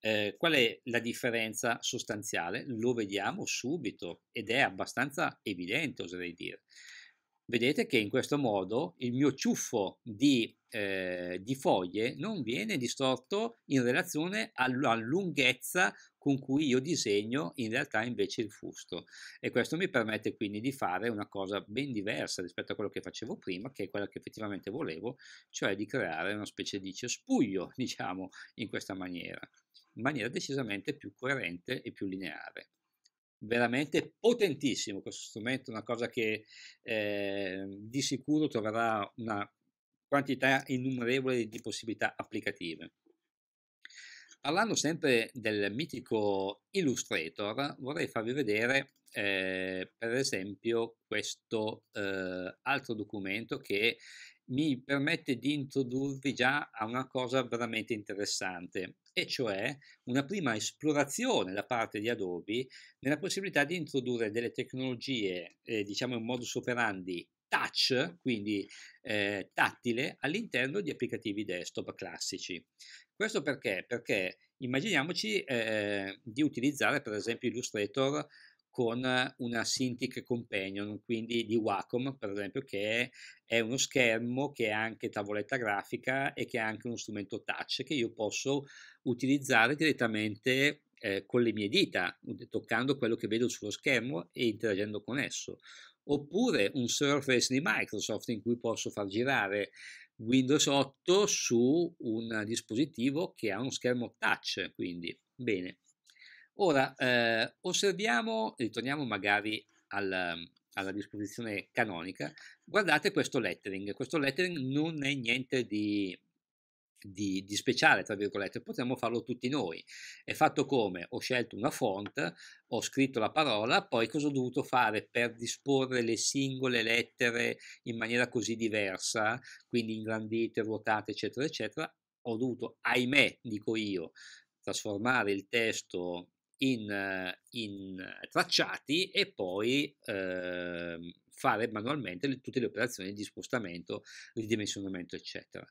Eh, qual è la differenza sostanziale? Lo vediamo subito ed è abbastanza evidente, oserei dire vedete che in questo modo il mio ciuffo di, eh, di foglie non viene distorto in relazione alla lunghezza con cui io disegno in realtà invece il fusto e questo mi permette quindi di fare una cosa ben diversa rispetto a quello che facevo prima che è quella che effettivamente volevo cioè di creare una specie di cespuglio diciamo in questa maniera in maniera decisamente più coerente e più lineare veramente potentissimo questo strumento, una cosa che eh, di sicuro troverà una quantità innumerevole di possibilità applicative. Parlando sempre del mitico Illustrator, vorrei farvi vedere eh, per esempio questo eh, altro documento che mi permette di introdurvi già a una cosa veramente interessante, e cioè una prima esplorazione da parte di Adobe nella possibilità di introdurre delle tecnologie, eh, diciamo in modus operandi touch, quindi eh, tattile, all'interno di applicativi desktop classici. Questo perché? Perché immaginiamoci eh, di utilizzare per esempio Illustrator con una Cintiq Companion, quindi di Wacom, per esempio, che è uno schermo che è anche tavoletta grafica e che è anche uno strumento touch che io posso utilizzare direttamente eh, con le mie dita, toccando quello che vedo sullo schermo e interagendo con esso. Oppure un Surface di Microsoft in cui posso far girare Windows 8 su un dispositivo che ha uno schermo touch, quindi bene. Ora, eh, osserviamo, ritorniamo magari al, mm, alla disposizione canonica, guardate questo lettering. Questo lettering non è niente di, di, di, speciale, tra virgolette, potremmo farlo tutti noi. È fatto come? Ho scelto una font, ho scritto la parola, poi cosa ho dovuto fare per disporre le singole lettere in maniera così diversa, quindi ingrandite, ruotate, eccetera, eccetera. Ho dovuto, ahimè, dico io, trasformare il testo in, eh, in eh, tracciati e poi eh, fare manualmente le, tutte le operazioni di spostamento, ridimensionamento, eccetera.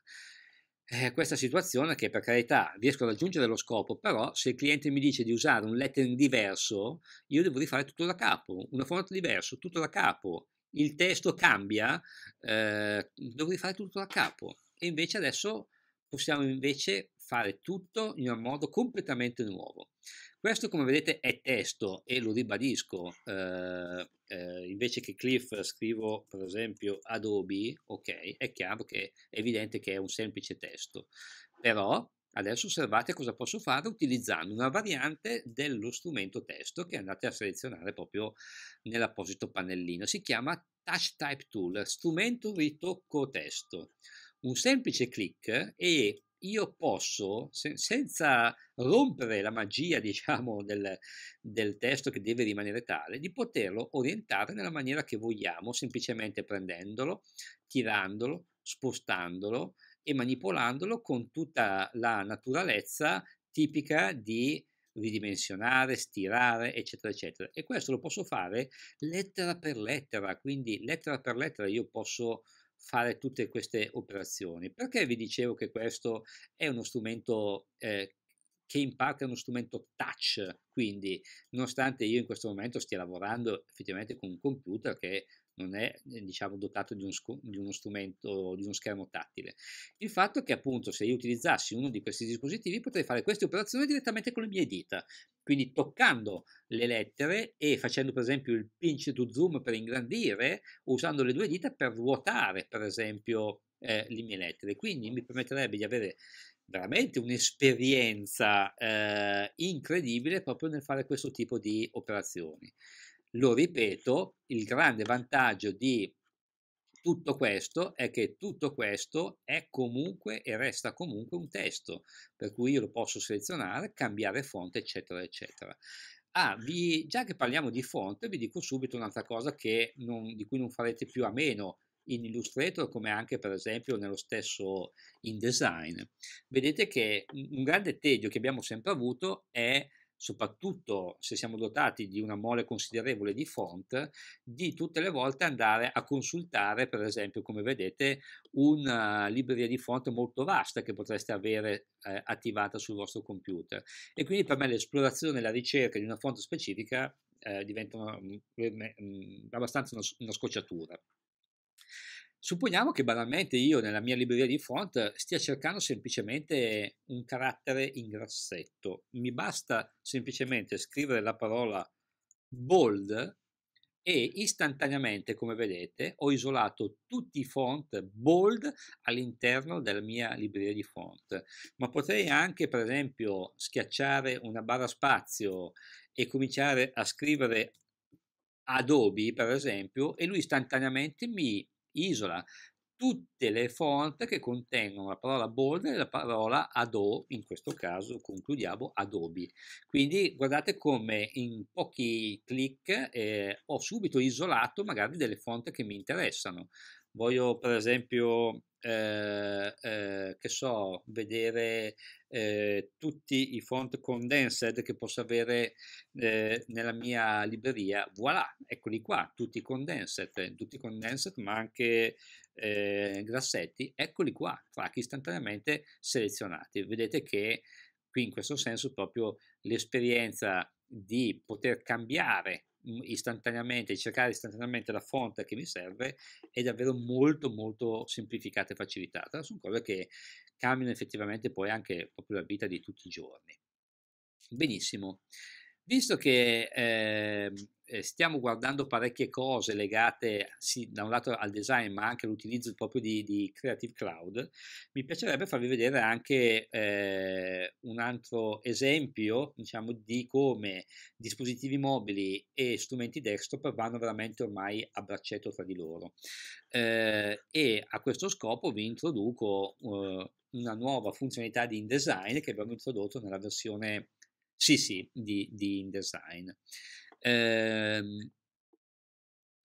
Eh, questa situazione che per carità riesco a raggiungere lo scopo, però se il cliente mi dice di usare un lettering diverso, io devo rifare tutto da capo, una formato diverso, tutto da capo, il testo cambia, eh, devo rifare tutto da capo. E invece adesso possiamo invece fare tutto in un modo completamente nuovo. Questo, come vedete, è testo e lo ribadisco. Eh, eh, invece che Cliff scrivo, per esempio, Adobe, ok, è chiaro che è evidente che è un semplice testo. Però adesso osservate cosa posso fare utilizzando una variante dello strumento testo che andate a selezionare proprio nell'apposito pannellino. Si chiama Touch Type Tool, strumento ritocco testo. Un semplice clic e io posso, se, senza rompere la magia, diciamo, del, del, testo che deve rimanere tale, di poterlo orientare nella maniera che vogliamo, semplicemente prendendolo, tirandolo, spostandolo e manipolandolo con tutta la naturalezza tipica di ridimensionare, stirare, eccetera, eccetera. E questo lo posso fare lettera per lettera, quindi lettera per lettera io posso fare tutte queste operazioni. Perché vi dicevo che questo è uno strumento eh, che in parte è uno strumento touch, quindi nonostante io in questo momento stia lavorando effettivamente con un computer che non è eh, diciamo, dotato di, un scu- di, uno strumento, di uno schermo tattile. Il fatto è che appunto se io utilizzassi uno di questi dispositivi potrei fare queste operazioni direttamente con le mie dita, quindi toccando le lettere e facendo per esempio il pinch to zoom per ingrandire, usando le due dita per ruotare per esempio eh, le mie lettere, quindi mi permetterebbe di avere veramente un'esperienza eh, incredibile proprio nel fare questo tipo di operazioni. Lo ripeto, il grande vantaggio di tutto questo è che tutto questo è comunque e resta comunque un testo, per cui io lo posso selezionare, cambiare fonte, eccetera, eccetera. Ah, vi, già che parliamo di fonte, vi dico subito un'altra cosa non, di cui non farete più a meno in Illustrator come anche per esempio nello stesso InDesign. Vedete che un grande tedio che abbiamo sempre avuto è soprattutto se siamo dotati di una mole considerevole di font, di tutte le volte andare a consultare, per esempio, come vedete, una eh, libreria di font molto vasta che potreste avere eh, attivata sul vostro computer. E quindi per me l'esplorazione e la ricerca di una font specifica eh, diventano mm, mm, abbastanza una, una scocciatura. Supponiamo che banalmente io nella mia libreria di font stia cercando semplicemente un carattere in grassetto. Mi basta semplicemente scrivere la parola bold e istantaneamente, come vedete, ho isolato tutti i font bold all'interno della mia libreria di font. Ma potrei anche, per esempio, schiacciare una barra spazio e cominciare a scrivere Adobe, per esempio, e lui istantaneamente mi isola tutte le font che contengono la parola bold e la parola Adobe, in questo caso concludiamo Adobe. Quindi guardate come in pochi clic eh, ho subito isolato magari delle font che mi interessano. Voglio per esempio eh, eh, che so, vedere eh, tutti i font condensed che posso avere eh, nella mia libreria, voilà, eccoli qua, tutti condensed, tutti condensed ma anche eh, grassetti, eccoli qua, track istantaneamente selezionati. Vedete che qui in questo senso proprio l'esperienza di poter cambiare istantaneamente, cercare istantaneamente la fonte che mi serve è davvero molto molto semplificata e facilitata, sono cose che cambiano effettivamente poi anche proprio la vita di tutti i giorni. Benissimo, visto che eh, eh, stiamo guardando parecchie cose legate sì, da un lato al design ma anche all'utilizzo proprio di, di Creative Cloud, mi piacerebbe farvi vedere anche eh, un altro esempio diciamo, di come dispositivi mobili e strumenti desktop vanno veramente ormai a braccetto tra di loro. Eh, e a questo scopo vi introduco eh, una nuova funzionalità di InDesign che abbiamo introdotto nella versione CC di, di InDesign. um,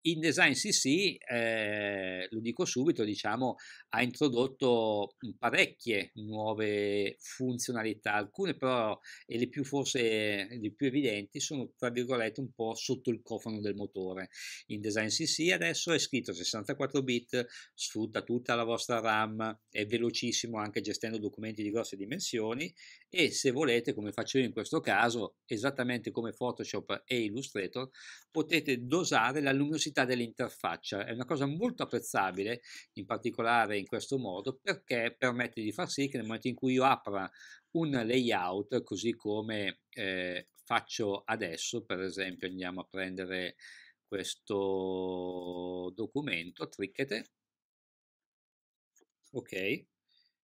InDesign CC, eh, lo dico subito, diciamo, ha introdotto parecchie nuove funzionalità, alcune però, e le più forse eh, le più evidenti, sono tra virgolette un po' sotto il cofano del motore. InDesign CC adesso è scritto 64 bit, sfrutta tutta la vostra RAM, è velocissimo anche gestendo documenti di grosse dimensioni e se volete, come faccio io in questo caso, esattamente come Photoshop e Illustrator, potete dosare la luminosità velocità dell'interfaccia. È una cosa molto apprezzabile, in particolare in questo modo, perché permette di far sì che nel momento in cui io apra un layout, così come eh, faccio adesso, per esempio andiamo a prendere questo documento, Trickete, ok,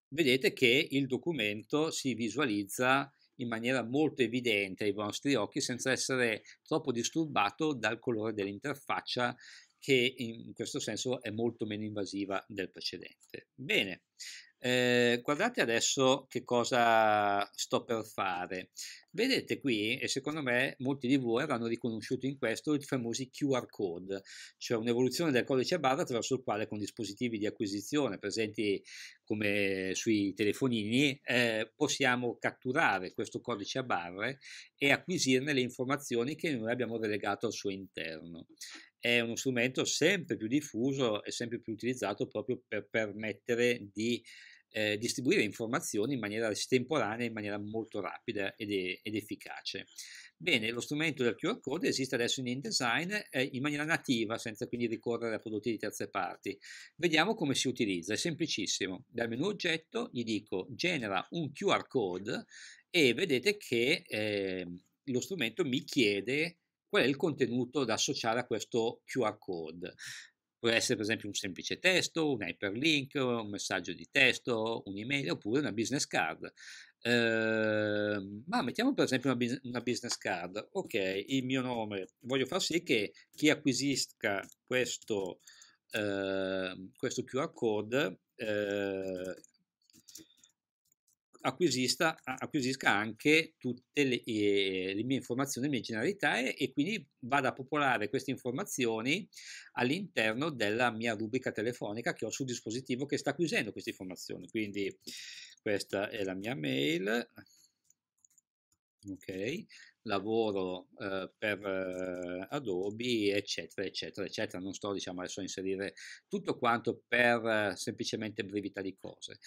vedete che il documento si visualizza in maniera molto evidente ai vostri occhi senza essere troppo disturbato dal colore dell'interfaccia che in questo senso è molto meno invasiva del precedente. Bene, eh, guardate adesso che cosa sto per fare. Vedete qui, e secondo me molti di voi avranno riconosciuto in questo i famosi QR code, cioè un'evoluzione del codice a barra attraverso il quale con dispositivi di acquisizione presenti come sui telefonini eh, possiamo catturare questo codice a barre e acquisirne le informazioni che noi abbiamo delegato al suo interno è uno strumento sempre più diffuso e sempre più utilizzato proprio per permettere di eh, distribuire informazioni in maniera estemporanea, in maniera molto rapida ed, ed, efficace. Bene, lo strumento del QR code esiste adesso in InDesign eh, in maniera nativa, senza quindi ricorrere a prodotti di terze parti. Vediamo come si utilizza, è semplicissimo. Dal menu oggetto gli dico genera un QR code e vedete che eh, lo strumento mi chiede qual è il contenuto da associare a questo QR code. Può essere per esempio un semplice testo, un hyperlink, un messaggio di testo, un'email oppure una business card. Eh, ma mettiamo per esempio una, una, business card. Ok, il mio nome. Voglio far sì che chi acquisisca questo, eh, questo QR code eh, acquisisca anche tutte le, le, mie informazioni, le mie generalità e, e quindi vada a popolare queste informazioni all'interno della mia rubrica telefonica che ho sul dispositivo che sta acquisendo queste informazioni. Quindi questa è la mia mail, ok, lavoro eh, per eh, Adobe, eccetera, eccetera, eccetera. Non sto diciamo adesso a inserire tutto quanto per eh, semplicemente brevità di cose.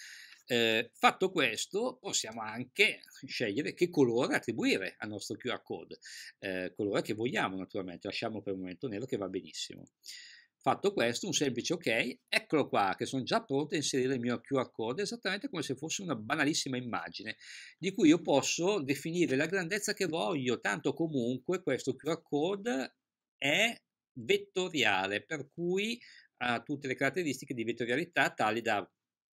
Eh, fatto questo, possiamo anche scegliere che colore attribuire al nostro QR code, eh, colore che vogliamo naturalmente, lasciamo per il momento nero che va benissimo. Fatto questo, un semplice ok, eccolo qua, che sono già pronto a inserire il mio QR code esattamente come se fosse una banalissima immagine, di cui io posso definire la grandezza che voglio, tanto comunque questo QR code è vettoriale, per cui ha tutte le caratteristiche di vettorialità tali da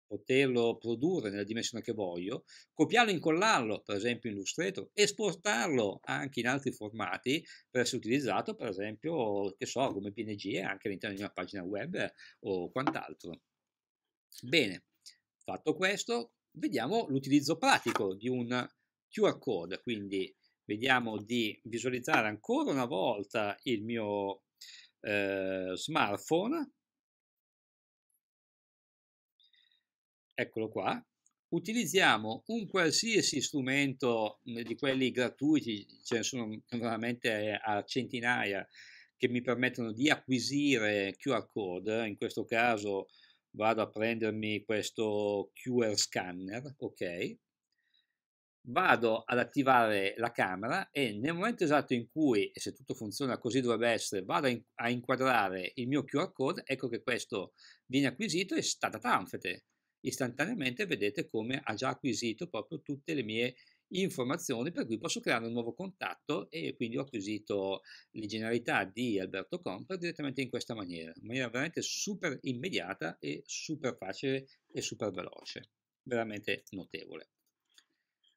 poterlo produrre nella dimensione che voglio, copiarlo e incollarlo, per esempio in Illustrator, esportarlo anche in altri formati per essere utilizzato, per esempio, che so, come PNG anche all'interno di una pagina web o quant'altro. Bene, fatto questo, vediamo l'utilizzo pratico di un QR code, quindi vediamo di visualizzare ancora una volta il mio eh, smartphone eccolo qua, utilizziamo un qualsiasi strumento mm, di quelli gratuiti, ce ne sono veramente a centinaia che mi permettono di acquisire QR code, in questo caso vado a prendermi questo QR scanner, ok? Vado ad attivare la camera e nel momento esatto in cui, e se tutto funziona così dovrebbe essere, vado a inquadrare il mio QR code, ecco che questo viene acquisito e sta da tanfete istantaneamente vedete come ha già acquisito proprio tutte le mie informazioni per cui posso creare un nuovo contatto e quindi ho acquisito le generalità di Alberto Comper direttamente in questa maniera, in maniera veramente super immediata e super facile e super veloce, veramente notevole.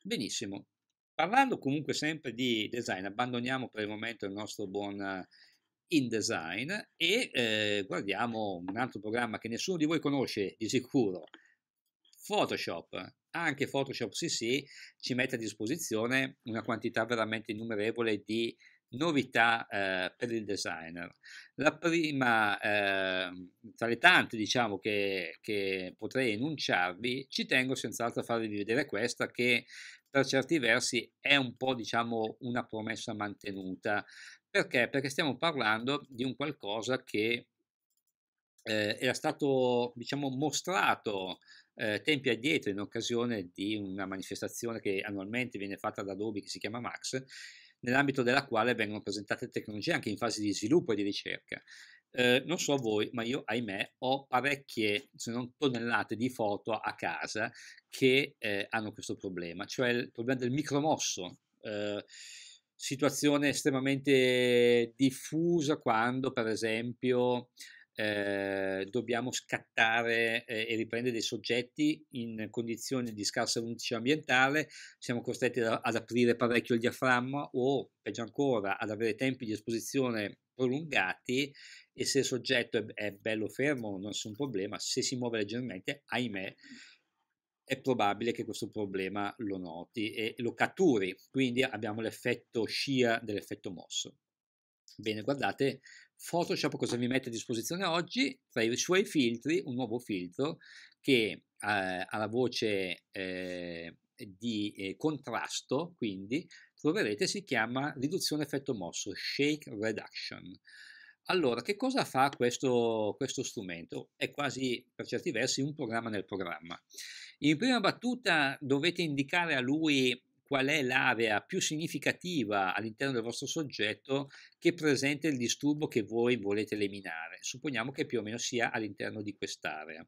Benissimo, parlando comunque sempre di design, abbandoniamo per il momento il nostro buon InDesign e eh, guardiamo un altro programma che nessuno di voi conosce di sicuro, Photoshop, anche Photoshop CC ci mette a disposizione una quantità veramente innumerevole di novità eh, per il designer. La prima, eh, tra le tante diciamo che, che potrei enunciarvi, ci tengo senz'altro a farvi vedere questa che per certi versi è un po' diciamo una promessa mantenuta. Perché? Perché stiamo parlando di un qualcosa che eh, era stato diciamo mostrato eh, tempi addietro in occasione di una manifestazione che annualmente viene fatta da Adobe che si chiama Max, nell'ambito della quale vengono presentate tecnologie anche in fase di sviluppo e di ricerca. Eh, non so voi, ma io ahimè ho parecchie, se non tonnellate di foto a casa che eh, hanno questo problema, cioè il problema del micromosso. Eh, situazione estremamente diffusa quando, per esempio, Ehm, dobbiamo scattare eh, e riprendere dei soggetti in condizioni di scarsa luce ambientale, siamo costretti ad, ad aprire parecchio il diaframma o, peggio ancora, ad avere tempi di esposizione prolungati e se il soggetto è, è bello fermo non c'è un problema, se si muove leggermente, ahimè, è probabile che questo problema lo noti e lo catturi, quindi abbiamo l'effetto scia dell'effetto mosso. Bene, guardate, Photoshop cosa vi mette a disposizione oggi? Tra i suoi filtri, un nuovo filtro che ha, eh, ha la voce eh, di eh, contrasto, quindi troverete si chiama riduzione effetto mosso, shake reduction. Allora, che cosa fa questo, questo, strumento? È quasi, per certi versi, un programma nel programma. In prima battuta dovete indicare a lui qual è l'area più significativa all'interno del vostro soggetto che presenta il disturbo che voi volete eliminare. Supponiamo che più o meno sia all'interno di quest'area.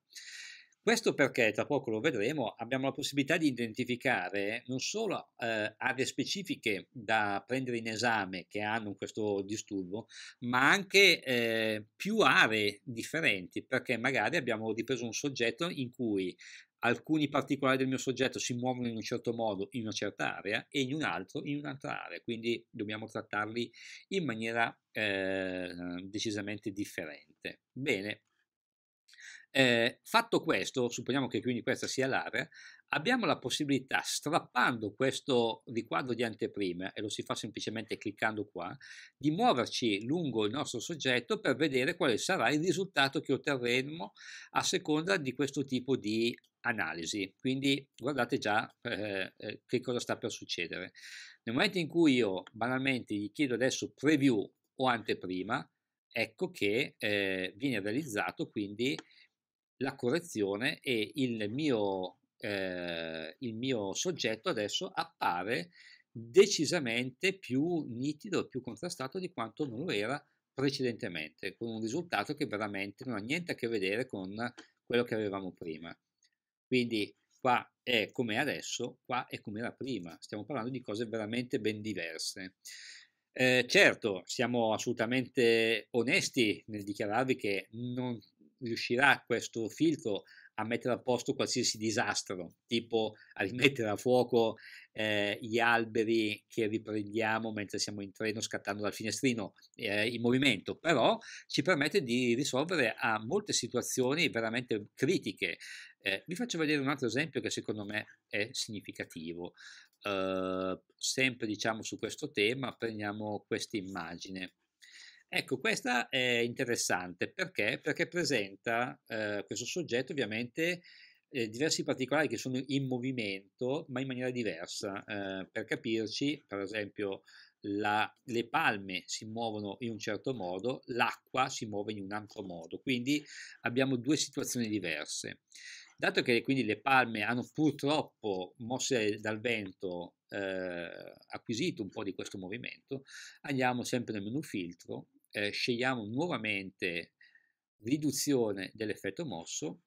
Questo perché, tra poco lo vedremo, abbiamo la possibilità di identificare non solo eh, aree specifiche da prendere in esame che hanno questo disturbo, ma anche eh, più aree differenti, perché magari abbiamo ripreso un soggetto in cui alcuni particolari del mio soggetto si muovono in un certo modo in una certa area e in un altro in un'altra area, quindi dobbiamo trattarli in maniera eh, decisamente differente. Bene, eh, fatto questo, supponiamo che quindi questa sia l'area, abbiamo la possibilità, strappando questo riquadro di anteprime, e lo si fa semplicemente cliccando qua, di muoverci lungo il nostro soggetto per vedere quale sarà il risultato che otterremo a seconda di questo tipo di analisi. Quindi guardate già eh, eh che cosa sta per succedere. Nel momento in cui io banalmente gli chiedo adesso preview o anteprima, ecco che eh, viene realizzato quindi la correzione e il mio, eh, il mio soggetto adesso appare decisamente più nitido, più contrastato di quanto non lo era precedentemente, con un risultato che veramente non ha niente a che vedere con quello che avevamo prima. Quindi qua è come adesso, qua è come era prima, stiamo parlando di cose veramente ben diverse. Eh, certo, siamo assolutamente onesti nel dichiararvi che non riuscirà questo filtro a mettere a posto qualsiasi disastro, tipo a rimettere a fuoco eh, gli alberi che riprendiamo mentre siamo in treno scattando dal finestrino eh, in movimento, però ci permette di risolvere a molte situazioni veramente critiche. Eh, vi faccio vedere un altro esempio che secondo me è significativo. Eh, sempre diciamo su questo tema prendiamo questa immagine Ecco, questa è interessante perché? Perché presenta eh, questo soggetto ovviamente eh, diversi particolari che sono in movimento ma in maniera diversa. Eh, per capirci, per esempio, la, le palme si muovono in un certo modo, l'acqua si muove in un altro modo, quindi abbiamo due situazioni diverse. Dato che quindi le palme hanno purtroppo, mosse dal vento, eh, acquisito un po' di questo movimento, andiamo sempre nel menu filtro eh, scegliamo nuovamente riduzione dell'effetto mosso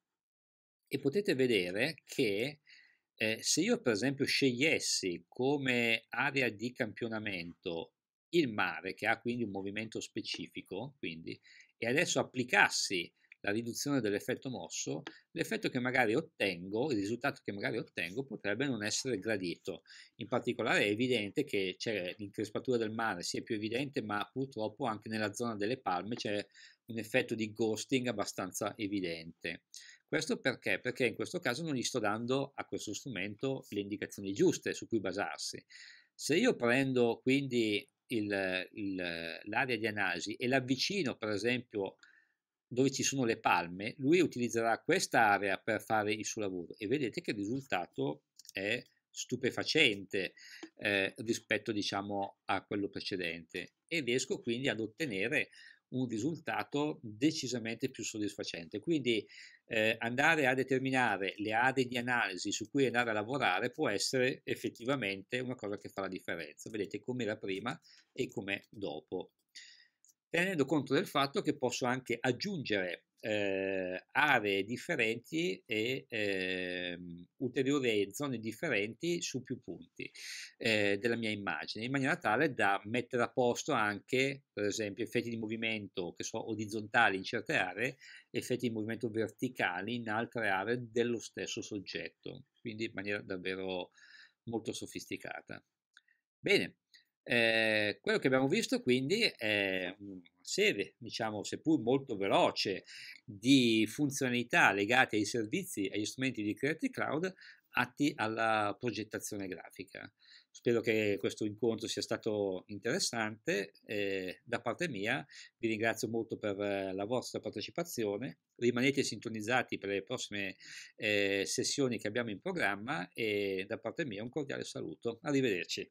e potete vedere che eh, se io per esempio scegliessi come area di campionamento il mare che ha quindi un movimento specifico quindi, e adesso applicassi la riduzione dell'effetto mosso, l'effetto che magari ottengo, il risultato che magari ottengo potrebbe non essere gradito. In particolare è evidente che c'è l'increspatura del mare, sì più evidente, ma purtroppo anche nella zona delle palme c'è un effetto di ghosting abbastanza evidente. Questo perché? Perché in questo caso non gli sto dando a questo strumento le indicazioni giuste su cui basarsi. Se io prendo quindi l'area di analisi e l'avvicino per esempio a dove ci sono le palme, lui utilizzerà questa area per fare il suo lavoro e vedete che il risultato è stupefacente eh, rispetto diciamo a quello precedente e riesco quindi ad ottenere un risultato decisamente più soddisfacente. Quindi eh, andare a determinare le aree di analisi su cui andare a lavorare può essere effettivamente una cosa che fa la differenza. Vedete com'era prima e com'è dopo tenendo conto del fatto che posso anche aggiungere eh, aree differenti e eh, ulteriori zone differenti su più punti eh, della mia immagine, in maniera tale da mettere a posto anche, per esempio, effetti di movimento che sono orizzontali in certe aree, effetti di movimento verticali in altre aree dello stesso soggetto, quindi in maniera davvero molto sofisticata. Bene, eh, quello che abbiamo visto quindi è una serie, diciamo, seppur molto veloce, di funzionalità legate ai servizi e agli strumenti di Creative Cloud atti alla progettazione grafica. Spero che questo incontro sia stato interessante. Eh, da parte mia vi ringrazio molto per la vostra partecipazione. Rimanete sintonizzati per le prossime eh, sessioni che abbiamo in programma e da parte mia un cordiale saluto. Arrivederci.